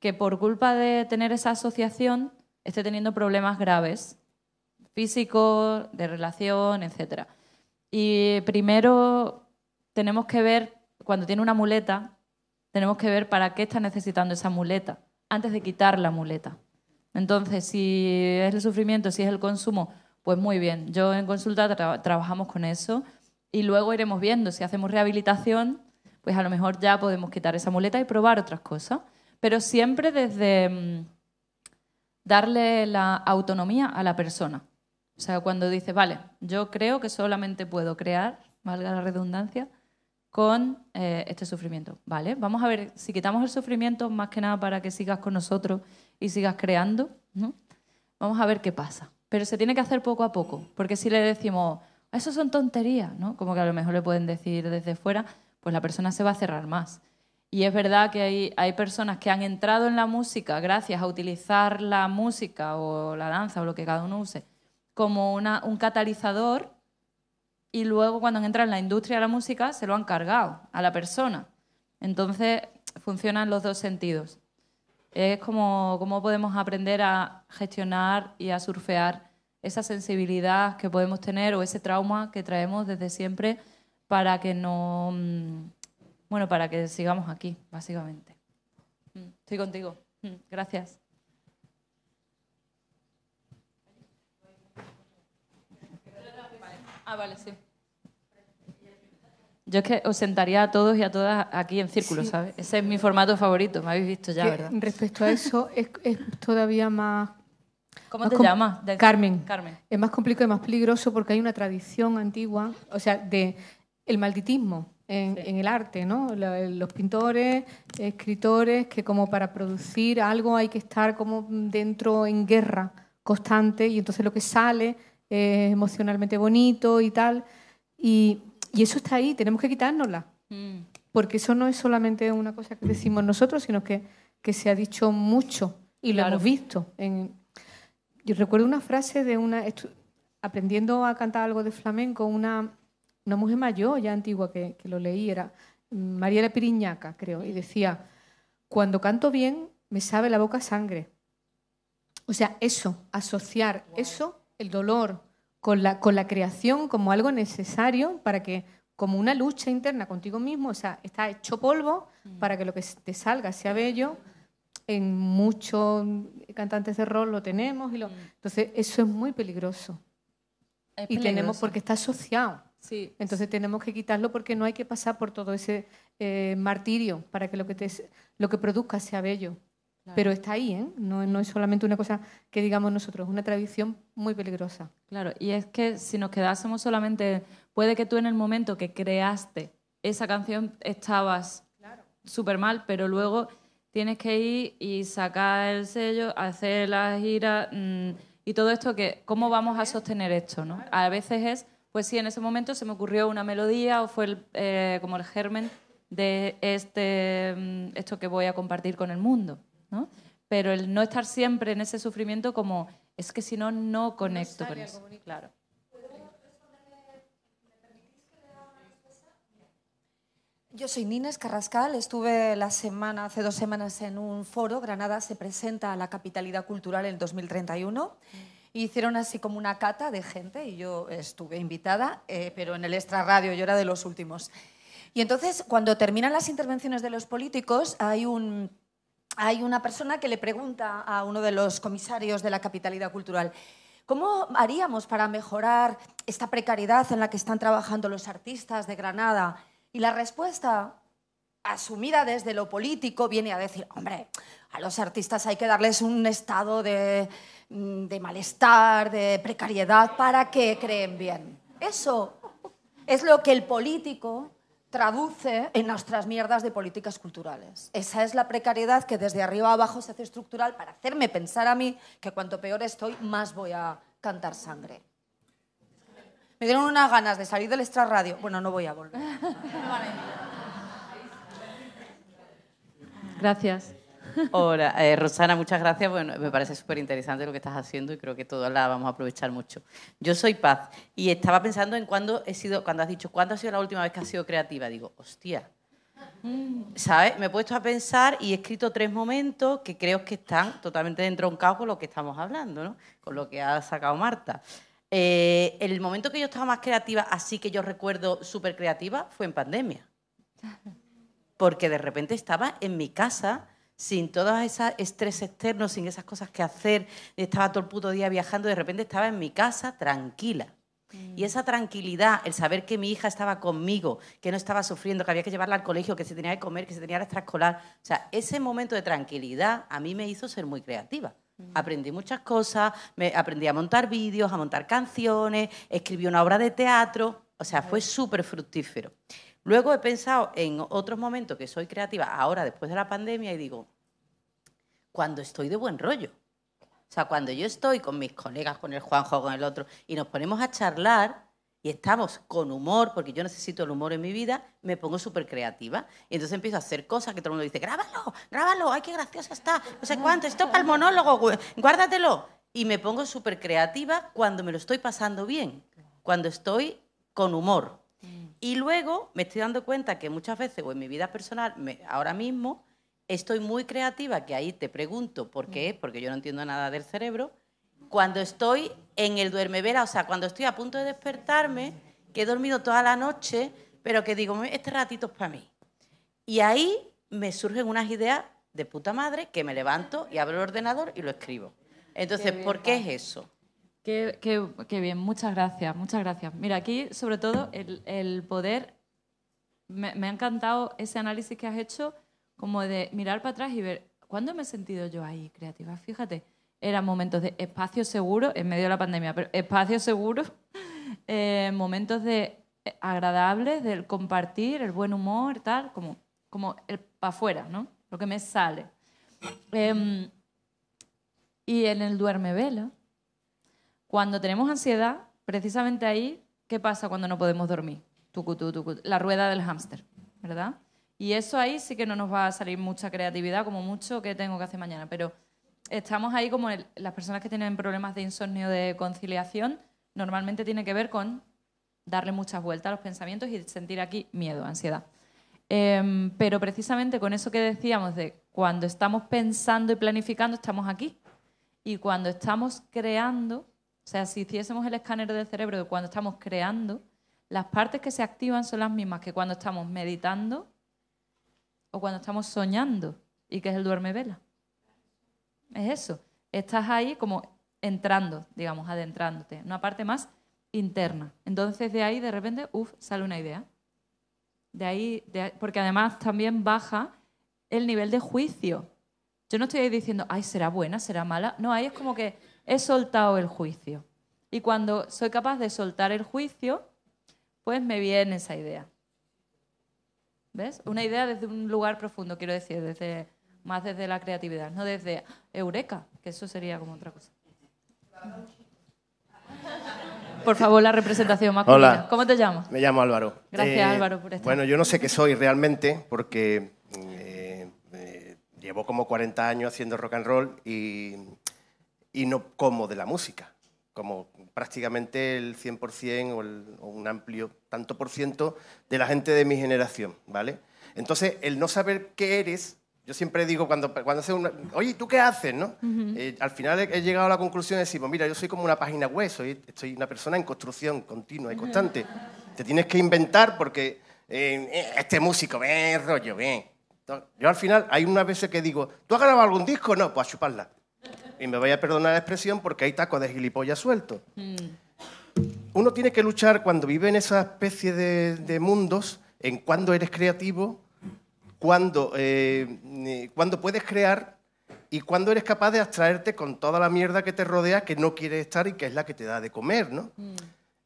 que por culpa de tener esa asociación esté teniendo problemas graves, físicos, de relación, etc. Y primero tenemos que ver, cuando tiene una muleta, tenemos que ver para qué está necesitando esa muleta, antes de quitar la muleta. Entonces, si es el sufrimiento, si es el consumo, pues muy bien. Yo en consulta trabajamos con eso y luego iremos viendo. Si hacemos rehabilitación, pues a lo mejor ya podemos quitar esa muleta y probar otras cosas pero siempre desde mm, darle la autonomía a la persona. O sea, cuando dice, vale, yo creo que solamente puedo crear, valga la redundancia, con eh, este sufrimiento. Vale, vamos a ver si quitamos el sufrimiento más que nada para que sigas con nosotros y sigas creando, ¿no? Vamos a ver qué pasa. Pero se tiene que hacer poco a poco, porque si le decimos, eso son tonterías, ¿no? Como que a lo mejor le pueden decir desde fuera, pues la persona se va a cerrar más. Y es verdad que hay, hay, personas que han entrado en la música gracias a utilizar la música o la danza o lo que cada uno use como un catalizador y luego cuando han en la industria de la música se lo han cargado a la persona. Entonces funcionan los dos sentidos. Es como cómo podemos aprender a gestionar y a surfear esa sensibilidad que podemos tener o ese trauma que traemos desde siempre para que no mm, bueno, para que sigamos aquí, básicamente. Mm, estoy contigo. Mm, gracias. Ah, vale, sí. Yo es que os sentaría a todos y a todas aquí en círculo, ¿sabes? Ese es mi formato favorito, me habéis visto ya, ¿verdad? Respecto a eso, es, todavía más... ¿Cómo te llamas? Carmen. Es más complicado y más peligroso porque hay una tradición antigua, o sea, de el malditismo en, el arte, ¿no? Los pintores, escritores, que como para producir algo hay que estar como dentro en guerra constante y entonces lo que sale es emocionalmente bonito y tal. Y, eso está ahí, tenemos que quitárnosla. Mm. Porque eso no es solamente una cosa que decimos nosotros, sino que, que se ha dicho mucho y lo hemos visto. En, yo recuerdo una frase de una, aprendiendo a cantar algo de flamenco, una una mujer mayor, ya antigua, que, lo leí, era mm, María la Piriñaca, creo, y decía, cuando canto bien, me sabe la boca sangre. O sea, eso, asociar eso, el dolor, con la, creación como algo necesario para que, como una lucha interna contigo mismo, o sea, está hecho polvo mm. para que lo que te salga sea bello. En muchos cantantes de rol lo tenemos. Y lo, mm. Entonces, eso es muy peligroso. y tenemos porque está asociado. Sí. Entonces tenemos que quitarlo porque no hay que pasar por todo ese eh, martirio para que lo que, te, lo que produzca sea bello. Pero está ahí, ¿eh? no, es solamente una cosa que digamos nosotros, es una tradición muy peligrosa. Claro, y es que si nos quedásemos solamente, puede que tú en el momento que creaste esa canción estabas claro. súper mal, pero luego tienes que ir y sacar el sello, hacer la gira mm, y todo esto que, ¿cómo vamos a sostener esto? ¿no? A veces es pues sí, en ese momento se me ocurrió una melodía o fue eh, como el germen de este, mm, esto que voy a compartir con el mundo. Pero el no estar siempre en ese sufrimiento como es que si no, no conecto con eso. Claro. Yo soy Nines Carrascal, estuve la semana, hace dos semanas en un foro, Granada se presenta a la capitalidad cultural en 2031 hicieron así como una cata de gente y yo estuve invitada, eh, pero en el extra radio, yo era de los últimos. Y entonces, cuando terminan las intervenciones de los políticos, hay un hay una persona que le pregunta a uno de los comisarios de la capitalidad cultural, ¿cómo haríamos para mejorar esta precariedad en la que están trabajando los artistas de Granada? Y la respuesta, asumida desde lo político, viene a decir, hombre, a los artistas hay que darles un estado de Mm, de malestar, de precariedad, para que creen bien. Eso es lo que el político traduce en nuestras mierdas de políticas culturales. Esa es la precariedad que desde arriba abajo se hace estructural para hacerme pensar a mí que cuanto peor estoy, más voy a cantar sangre. Me dieron unas ganas de salir del extrarradio. Bueno, no voy a volver. Gracias. Hola, eh, Rosana, muchas gracias. Bueno, me parece súper interesante lo que estás haciendo y creo que todos la vamos a aprovechar mucho. Yo soy Paz y estaba pensando en cuándo he sido, cuando has dicho, ¿cuándo ha sido la última vez que has sido creativa? Digo, hostia. ¿Sabes? Me he puesto a pensar y he escrito tres momentos que creo que están totalmente entroncados con lo que estamos hablando, ¿no? Con lo que ha sacado Marta. Eh, el momento que yo estaba más creativa, así que yo recuerdo súper creativa, fue en pandemia. Porque de repente estaba en mi casa sin todos esos estrés externos, sin esas cosas que hacer, estaba todo el puto día viajando, de repente estaba en mi casa tranquila. Y esa tranquilidad, el saber que mi hija estaba conmigo, que no estaba sufriendo, que había que llevarla al colegio, que se tenía que comer, que se tenía que extraescolar, o sea, ese momento de tranquilidad a mí me hizo ser muy creativa. Aprendí muchas cosas, me, aprendí a montar vídeos, a montar canciones, escribí una obra de teatro, o sea, fue súper fructífero. Luego he pensado en otros momentos que soy creativa, ahora después de la pandemia, y digo, cuando estoy de buen rollo. O sea, cuando yo estoy con mis colegas, con el Juanjo, con el otro, y nos ponemos a charlar y estamos con humor, porque yo necesito el humor en mi vida, me pongo súper creativa. Y entonces empiezo a hacer cosas que todo el mundo dice, grábalo, grábalo, ay, qué graciosa está, no sé cuánto, esto para el monólogo, guárdatelo. Y me pongo súper creativa cuando me lo estoy pasando bien, cuando estoy con humor. Y luego me estoy dando cuenta que muchas veces, o en mi vida personal, ahora mismo, estoy muy creativa, que ahí te pregunto por qué es, mm. porque yo no entiendo nada del cerebro, cuando estoy en el duerme-vera, o sea, cuando estoy a punto de despertarme, que he dormido toda la noche, pero que digo, este ratito es para mí. Y ahí me surgen unas ideas de puta madre que me levanto y abro el ordenador y lo escribo. Entonces, ¿por qué es eso? Qué, bien, muchas gracias, muchas gracias. Mira, aquí sobre todo el, poder, me, ha encantado ese análisis que has hecho, como de mirar para atrás y ver, ¿cuándo me he sentido yo ahí creativa? Fíjate, eran momentos de espacio seguro en medio de la pandemia, pero espacio seguro, [LAUGHS] eh, momentos de eh, agradables, del compartir, el buen humor, tal, como, como el para afuera, ¿no? Lo que me sale. Em, y en el duerme Velo cuando tenemos ansiedad, precisamente ahí, ¿qué pasa cuando no podemos dormir? la rueda del hámster, ¿verdad? Y eso ahí sí que no nos va a salir mucha creatividad, como mucho que tengo que hacer mañana, pero estamos ahí como las personas que tienen problemas de insomnio, de conciliación, normalmente tiene que ver con darle muchas vueltas a los pensamientos y sentir aquí miedo, ansiedad. Em, pero precisamente con eso que decíamos de cuando estamos pensando y planificando, estamos aquí. Y cuando estamos creando, o sea, si hiciésemos el escáner del cerebro de cuando estamos creando, las partes que se activan son las mismas que cuando estamos meditando o cuando estamos soñando, y que es el duerme vela. Es eso. Estás ahí como entrando, digamos, adentrándote, una parte más interna. Entonces de ahí de repente, uff, sale una idea. De ahí, porque además también baja el nivel de juicio. Yo no estoy ahí diciendo, ay, será buena, será mala. No, ahí es como que he soltado el juicio. Y cuando soy capaz de soltar el juicio, pues me viene esa idea. ¿Ves? Una idea desde un lugar profundo, quiero decir, desde, más desde la creatividad, no desde eureka, que eso sería como otra cosa. Por favor, la representación más Hola. ¿Cómo te llamas? Me llamo Álvaro. Gracias, eh, Álvaro, por estar. Bueno, yo no sé qué soy realmente, porque eh, eh, llevo como 40 años haciendo rock and roll y y no como de la música, como prácticamente el 100% o, un amplio tanto por ciento de la gente de mi generación, ¿vale? Entonces, el no saber qué eres, yo siempre digo cuando, cuando hace una, oye, ¿tú qué haces? ¿no? Eh, al final he, llegado a la conclusión de decir, pues mira, yo soy como una página web, soy, una persona en construcción continua y constante. Te tienes que inventar porque eh, este músico, bien, rollo, bien. Yo al final hay unas veces que digo, ¿tú has grabado algún disco? No, pues a chuparla y me vaya a perdonar la expresión porque hay tacos de gilipollas sueltos. Mm. Uno tiene que luchar cuando vive en esa especie de, mundos, en cuándo eres creativo, eh, cuándo, puedes crear y cuándo eres capaz de abstraerte con toda la mierda que te rodea que no quiere estar y que es la que te da de comer, ¿no? Mm.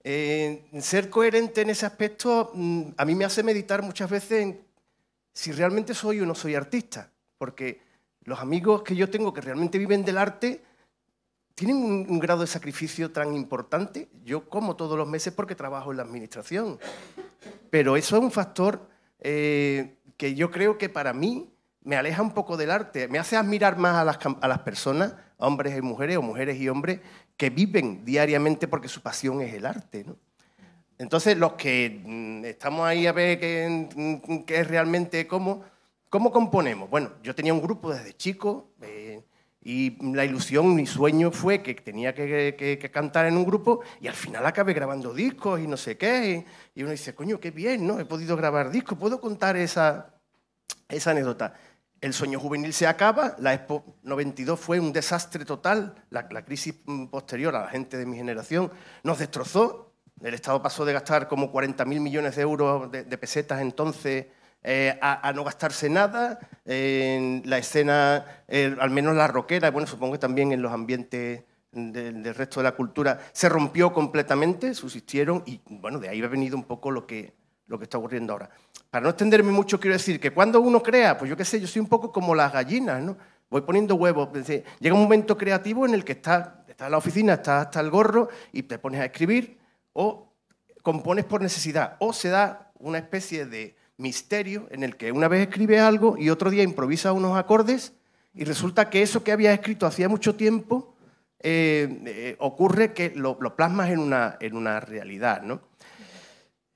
Eh, ser coherente en ese aspecto mm, a mí me hace meditar muchas veces si realmente soy o no soy artista, porque los amigos que yo tengo que realmente viven del arte tienen un, grado de sacrificio tan importante. Yo como todos los meses porque trabajo en la administración. Pero eso es un factor eh, que yo creo que para mí me aleja un poco del arte, me hace admirar más a las, personas, hombres y mujeres, o mujeres y hombres, que viven diariamente porque su pasión es el arte. Entonces, los que mm, estamos ahí a ver qué mm, mm, es realmente cómo, ¿Cómo componemos? Bueno, yo tenía un grupo desde chico eh, y la ilusión, mi sueño fue que tenía que, cantar en un grupo y al final acabé grabando discos y no sé qué. Y, uno dice, coño, qué bien, ¿no? He podido grabar discos, puedo contar esa, esa anécdota. El sueño juvenil se acaba, la Expo 92 fue un desastre total, la, crisis mm, posterior a la gente de mi generación nos destrozó, el Estado pasó de gastar como 40.000 millones de euros de, de pesetas entonces eh, a, no gastarse nada, en la escena, eh, al menos la rockera, bueno, supongo que también en los ambientes del, resto de la cultura, se rompió completamente, subsistieron y bueno, de ahí ha venido un poco lo que, lo que está ocurriendo ahora. Para no extenderme mucho, quiero decir que cuando uno crea, pues yo qué sé, yo soy un poco como las gallinas, ¿no? Voy poniendo huevos. llega un momento creativo en el que estás está en la oficina, estás hasta el gorro y te pones a escribir o compones por necesidad o se da una especie de misterio en el que una vez escribe algo y otro día improvisa unos acordes y resulta que eso que habías escrito hacía mucho tiempo eh, eh, ocurre que lo, plasmas en una, en una realidad,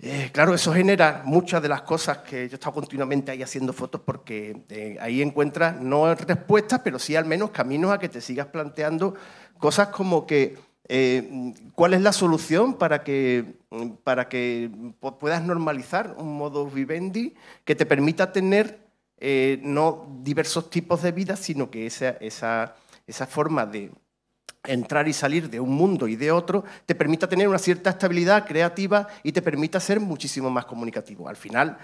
eh, claro, eso genera muchas de las cosas que yo he estado continuamente ahí haciendo fotos porque ahí encuentras no respuestas, pero sí al menos caminos a que te sigas planteando cosas como que cuál es la solución para que para que puedas normalizar un modo vivendi que te permita tener eh, no diversos tipos de vida, sino que esa, forma de entrar y salir de un mundo y de otro, te permita tener una cierta estabilidad creativa y te permita ser muchísimo más comunicativo. Al final,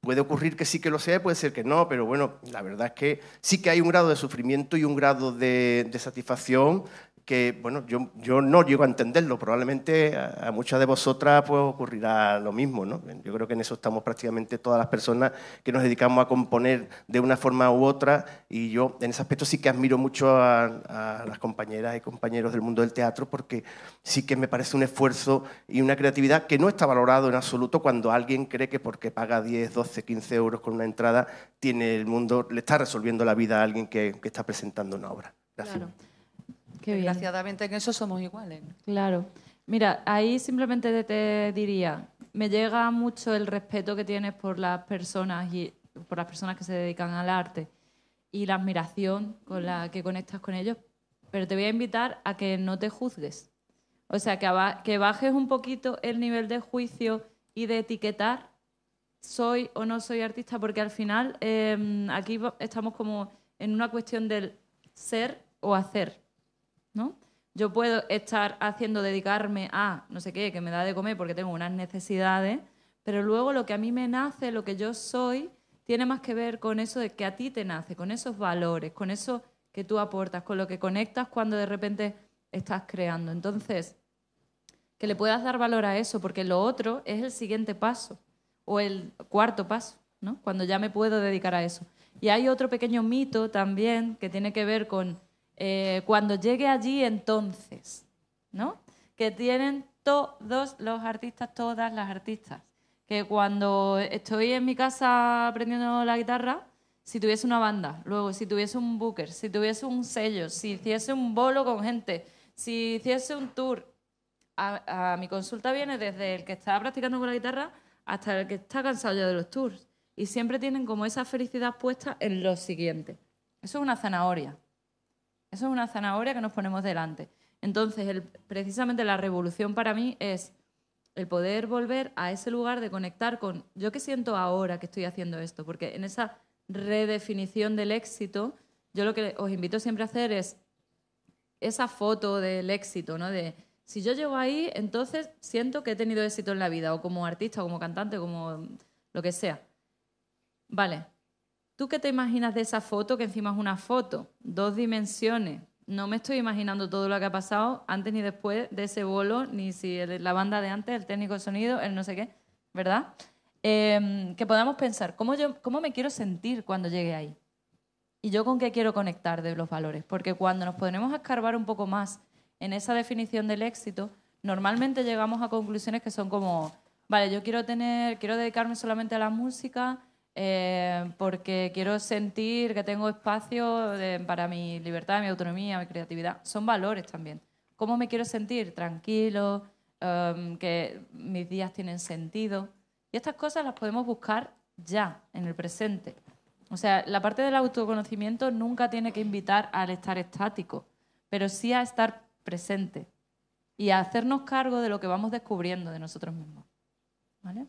puede ocurrir que sí que lo sea puede ser que no, pero bueno, la verdad es que sí que hay un grado de sufrimiento y un grado de, de satisfacción que, bueno, yo, yo no llego a entenderlo, probablemente a, muchas de vosotras pues, ocurrirá lo mismo, ¿no? Yo creo que en eso estamos prácticamente todas las personas que nos dedicamos a componer de una forma u otra y yo en ese aspecto sí que admiro mucho a, las compañeras y compañeros del mundo del teatro porque sí que me parece un esfuerzo y una creatividad que no está valorado en absoluto cuando alguien cree que porque paga 10, 12, 15 euros con una entrada, tiene el mundo, le está resolviendo la vida a alguien que, está presentando una obra. Gracias. Desgraciadamente en eso somos iguales. Claro. Mira, ahí simplemente te diría, me llega mucho el respeto que tienes por las personas y por las personas que se dedican al arte y la admiración con la que conectas con ellos, pero te voy a invitar a que no te juzgues. O sea, que, bajes un poquito el nivel de juicio y de etiquetar soy o no soy artista, porque al final em, aquí estamos como en una cuestión del ser o hacer. ¿no? Yo puedo estar haciendo, dedicarme a no sé qué, que me da de comer porque tengo unas necesidades, pero luego lo que a mí me nace, lo que yo soy, tiene más que ver con eso de que a ti te nace, con esos valores, con eso que tú aportas, con lo que conectas cuando de repente estás creando. Entonces, que le puedas dar valor a eso, porque lo otro es el siguiente paso o el cuarto paso, ¿no? Cuando ya me puedo dedicar a eso. Y hay otro pequeño mito también que tiene que ver con eh, cuando llegue allí entonces, ¿no? Que tienen todos los artistas, todas las artistas. Que cuando estoy en mi casa aprendiendo la guitarra, si tuviese una banda, luego si tuviese un booker, si tuviese un sello, si hiciese un bolo con gente, si hiciese un tour, a, mi consulta viene desde el que está practicando con la guitarra hasta el que está cansado ya de los tours. Y siempre tienen como esa felicidad puesta en lo siguiente. Eso es una zanahoria. Eso es una zanahoria que nos ponemos delante. Entonces, precisamente la revolución para mí es el poder volver a ese lugar de conectar con yo que siento ahora que estoy haciendo esto, porque en esa redefinición del éxito, yo lo que os invito siempre a hacer es esa foto del éxito, ¿no? De si yo llego ahí, entonces siento que he tenido éxito en la vida, o como artista, o como cantante, como lo que sea. Vale, ¿Tú qué te imaginas de esa foto que encima es una foto? Dos dimensiones. No me estoy imaginando todo lo que ha pasado antes ni después de ese bolo, ni si la banda de antes, el técnico de sonido, el no sé qué, ¿verdad? Em, que podamos pensar, ¿cómo, yo, ¿cómo me quiero sentir cuando llegue ahí? ¿Y yo con qué quiero conectar de los valores? Porque cuando nos ponemos a escarbar un poco más en esa definición del éxito, normalmente llegamos a conclusiones que son como, vale, yo quiero tener, quiero dedicarme solamente a la música, eh, porque quiero sentir que tengo espacio para mi libertad, mi autonomía, mi creatividad. Son valores también. ¿Cómo me quiero sentir? Tranquilo, em, que mis días tienen sentido. Y estas cosas las podemos buscar ya, en el presente. O sea, la parte del autoconocimiento nunca tiene que invitar al estar estático, pero sí a estar presente y a hacernos cargo de lo que vamos descubriendo de nosotros mismos. ¿Vale?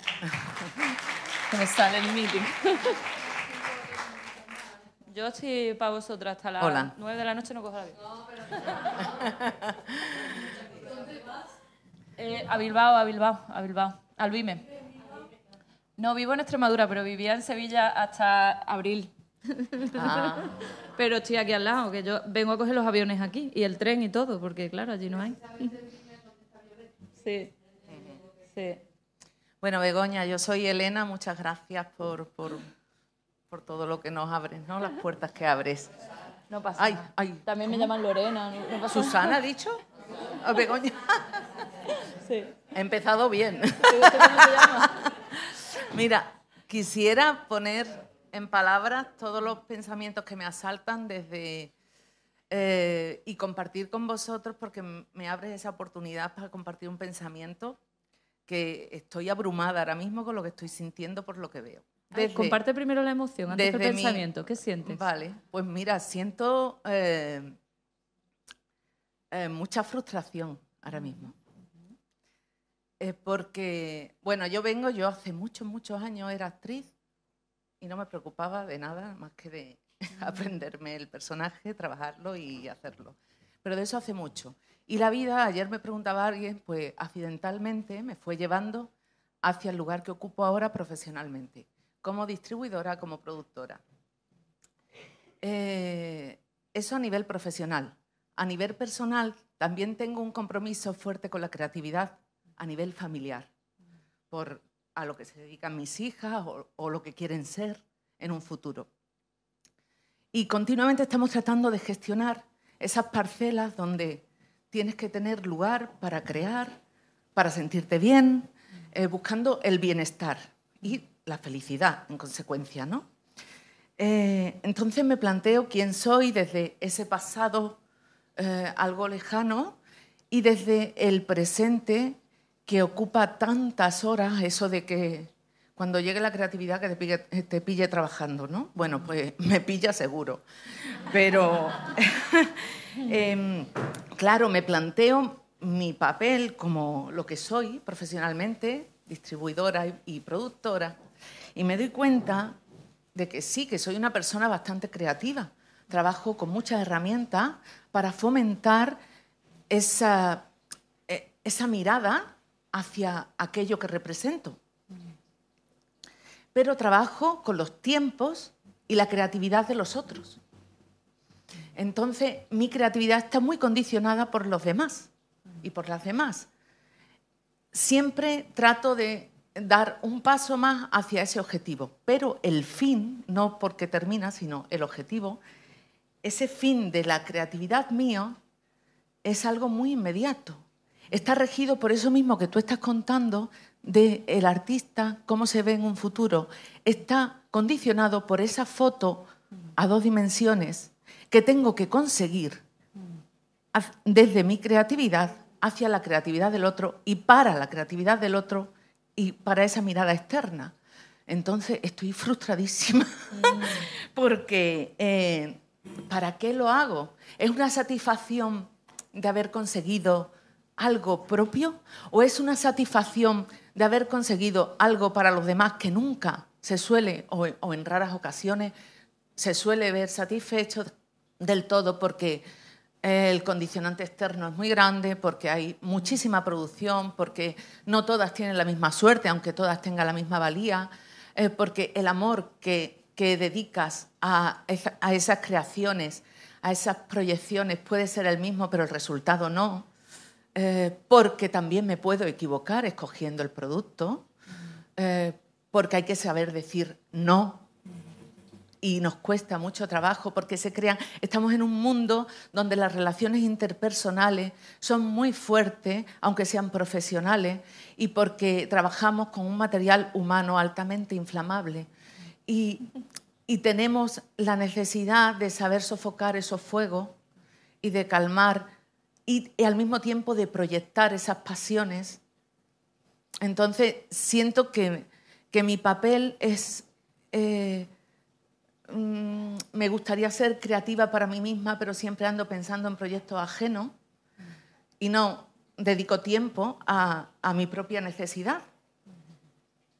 [LAUGHS] Me sale el meeting. [LAUGHS] Yo estoy para vosotras hasta las nueve 9 de la noche, no cojo la [LAUGHS] vida. Eh, a Bilbao, a Bilbao, a Bilbao. Al No, vivo en Extremadura, pero vivía en Sevilla hasta abril. Ah. pero estoy aquí al lado, que yo vengo a coger los aviones aquí y el tren y todo, porque claro, allí no hay. Sí. Sí. Bueno, Begoña, yo soy Elena, muchas gracias por, todo lo que nos abres, ¿no? Las puertas que abres. No pasa nada. También me llaman Lorena. ¿Susana ha dicho? Ah, Begoña? [LAUGHS] Sí. He empezado bien. [LAUGHS] Mira, quisiera poner en palabras todos los pensamientos que me asaltan desde... Eh, y compartir con vosotros porque me abres esa oportunidad para compartir un pensamiento que estoy abrumada ahora mismo con lo que estoy sintiendo por lo que veo. comparte primero la emoción, antes el pensamiento. ¿Qué sientes? Vale, pues mira, siento eh, eh, mucha frustración ahora mismo. Eh, porque, bueno, yo vengo, yo hace muchos, muchos años era actriz y no me preocupaba de nada más que de [LAUGHS] aprenderme el personaje, trabajarlo y hacerlo. Pero de eso hace mucho. Y la vida, ayer me preguntaba alguien, pues accidentalmente me fue llevando hacia el lugar que ocupo ahora profesionalmente, como distribuidora, como productora. Eh, eso a nivel profesional. A nivel personal, también tengo un compromiso fuerte con la creatividad a nivel familiar, por a lo que se dedican mis hijas o, o lo que quieren ser en un futuro. Y continuamente estamos tratando de gestionar esas parcelas donde tienes que tener lugar para crear, para sentirte bien, eh, buscando el bienestar y la felicidad en consecuencia, ¿no? Eh, entonces me planteo quién soy desde ese pasado eh, algo lejano y desde el presente que ocupa tantas horas, eso de que cuando llegue la creatividad que te pille, trabajando, ¿no? Bueno, pues [LAUGHS] me pilla seguro. Pero, [LAUGHS] em, claro, me planteo mi papel como lo que soy profesionalmente, distribuidora y productora, y me doy cuenta de que sí, que soy una persona bastante creativa. Trabajo con muchas herramientas para fomentar esa, e, esa mirada hacia aquello que represento pero trabajo con los tiempos y la creatividad de los otros. Entonces, mi creatividad está muy condicionada por los demás y por las demás. Siempre trato de dar un paso más hacia ese objetivo, pero el fin, no porque termina, sino el objetivo, ese fin de la creatividad mío es algo muy inmediato. Está regido por eso mismo que tú estás contando del el artista, cómo se ve en un futuro, está condicionado por esa foto a dos dimensiones que tengo que conseguir desde mi creatividad hacia la creatividad del otro y para la creatividad del otro y para esa mirada externa. Entonces estoy frustradísima [LAUGHS] porque eh, ¿para qué lo hago? ¿Es una satisfacción de haber conseguido algo propio o es una satisfacción de haber conseguido algo para los demás que nunca se suele, o en raras ocasiones, se suele ver satisfecho del todo porque el condicionante externo es muy grande, porque hay muchísima producción, porque no todas tienen la misma suerte, aunque todas tengan la misma valía, eh, porque el amor que, dedicas a esas creaciones, a esas proyecciones, puede ser el mismo, pero el resultado no. Eh, porque también me puedo equivocar escogiendo el producto, eh, porque hay que saber decir no. Y nos cuesta mucho trabajo porque se crean, estamos en un mundo donde las relaciones interpersonales son muy fuertes, aunque sean profesionales, y porque trabajamos con un material humano altamente inflamable. Y, y tenemos la necesidad de saber sofocar esos fuegos y de calmar y, al mismo tiempo de proyectar esas pasiones. Entonces siento que, que mi papel es... Eh, mm, me gustaría ser creativa para mí misma, pero siempre ando pensando en proyectos ajenos y no dedico tiempo a, mi propia necesidad.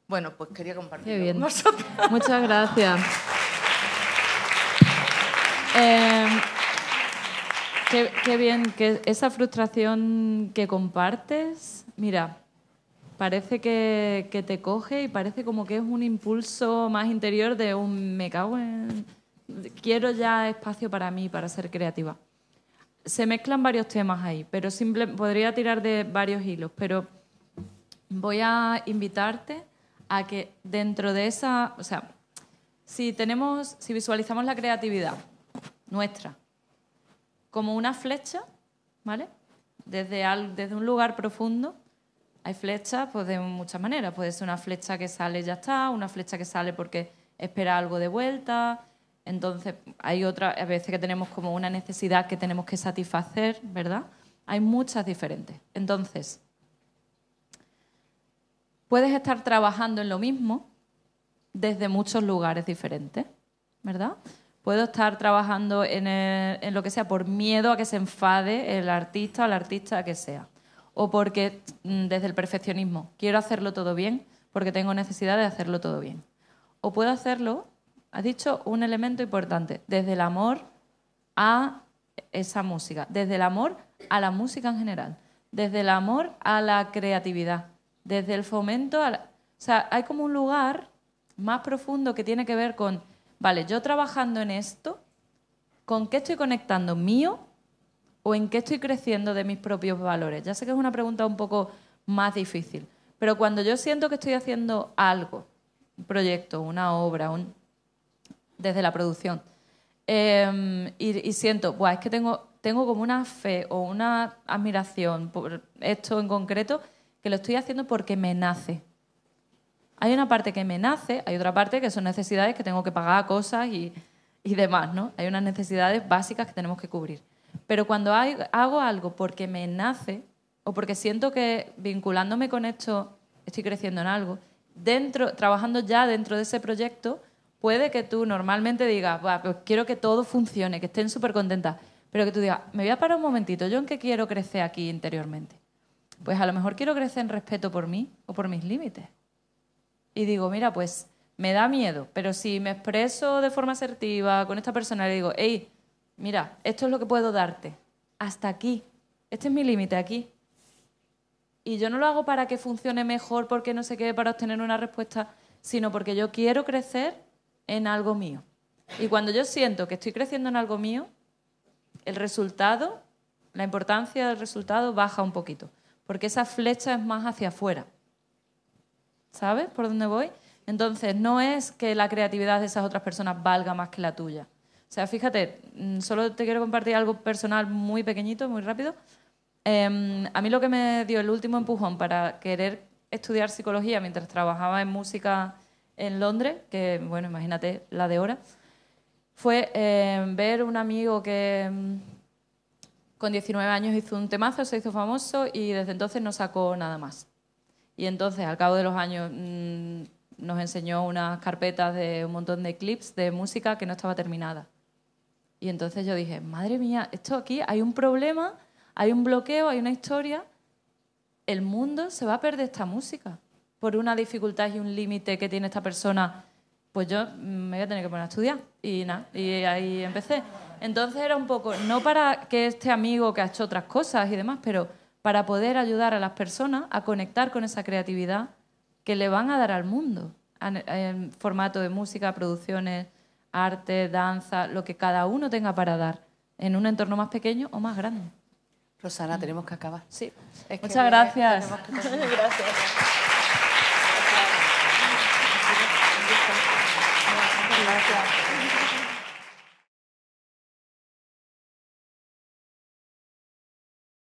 Bueno, pues quería compartirlo bien. Muchas gracias. [LAUGHS] Qué, bien, que esa frustración que compartes, mira, parece que, te coge y parece como que es un impulso más interior de un me cago en. Quiero ya espacio para mí, para ser creativa. Se mezclan varios temas ahí, pero podría tirar de varios hilos, pero voy a invitarte a que dentro de esa. O sea, si tenemos, si visualizamos la creatividad nuestra, como una flecha, ¿vale? Desde, un lugar profundo. Hay flechas pues, de muchas maneras. Puede ser una flecha que sale y ya está, una flecha que sale porque espera algo de vuelta. Entonces, hay otra, a veces que tenemos como una necesidad que tenemos que satisfacer, ¿verdad? Hay muchas diferentes. Entonces, puedes estar trabajando en lo mismo desde muchos lugares diferentes, ¿verdad? Puedo estar trabajando en, lo que sea por miedo a que se enfade el artista o la artista que sea. O porque mm, desde el perfeccionismo quiero hacerlo todo bien porque tengo necesidad de hacerlo todo bien. O puedo hacerlo, has dicho un elemento importante, desde el amor a esa música, desde el amor a la música en general, desde el amor a la creatividad, desde el fomento a O sea, hay como un lugar más profundo que tiene que ver con vale, yo trabajando en esto, ¿con qué estoy conectando mío o en qué estoy creciendo de mis propios valores? Ya sé que es una pregunta un poco más difícil, pero cuando yo siento que estoy haciendo algo, un proyecto, una obra, un, desde la producción, em, y, siento, pues es que tengo, tengo como una fe o una admiración por esto en concreto, que lo estoy haciendo porque me nace. Hay una parte que me nace, hay otra parte que son necesidades que tengo que pagar cosas y, demás, ¿no? Hay unas necesidades básicas que tenemos que cubrir. Pero cuando hago algo porque me nace o porque siento que vinculándome con esto estoy creciendo en algo, dentro, trabajando ya dentro de ese proyecto, puede que tú normalmente digas, pues quiero que todo funcione, que estén súper contentas, pero que tú digas, me voy a parar un momentito, ¿yo en qué quiero crecer aquí interiormente? Pues a lo mejor quiero crecer en respeto por mí o por mis límites y digo, mira, pues me da miedo, pero si me expreso de forma asertiva con esta persona, le digo, hey, mira, esto es lo que puedo darte, hasta aquí, este es mi límite aquí. Y yo no lo hago para que funcione mejor, porque no sé qué, para obtener una respuesta, sino porque yo quiero crecer en algo mío. Y cuando yo siento que estoy creciendo en algo mío, el resultado, la importancia del resultado baja un poquito, porque esa flecha es más hacia afuera. ¿Sabes por dónde voy? Entonces, no es que la creatividad de esas otras personas valga más que la tuya. O sea, fíjate, mm, solo te quiero compartir algo personal muy pequeñito, muy rápido. Em, a mí lo que me dio el último empujón para querer estudiar psicología mientras trabajaba en música en Londres, que bueno, imagínate la de ahora, fue em, ver un amigo que em, con 19 años hizo un temazo, se hizo famoso y desde entonces no sacó nada más. Y entonces, al cabo de los años, mm, nos enseñó unas carpetas de un montón de clips de música que no estaba terminada. Y entonces yo dije, madre mía, esto aquí hay un problema, hay un bloqueo, hay una historia. El mundo se va a perder esta música por una dificultad y un límite que tiene esta persona. Pues yo mm, me voy a tener que poner a estudiar. Y nada, y ahí empecé. Entonces era un poco, no para que este amigo que ha hecho otras cosas y demás, pero para poder ayudar a las personas a conectar con esa creatividad que le van a dar al mundo, en formato de música, producciones, arte, danza, lo que cada uno tenga para dar, en un entorno más pequeño o más grande. Rosana, mm. tenemos que acabar. Sí. [LAUGHS] Muchas Gracias.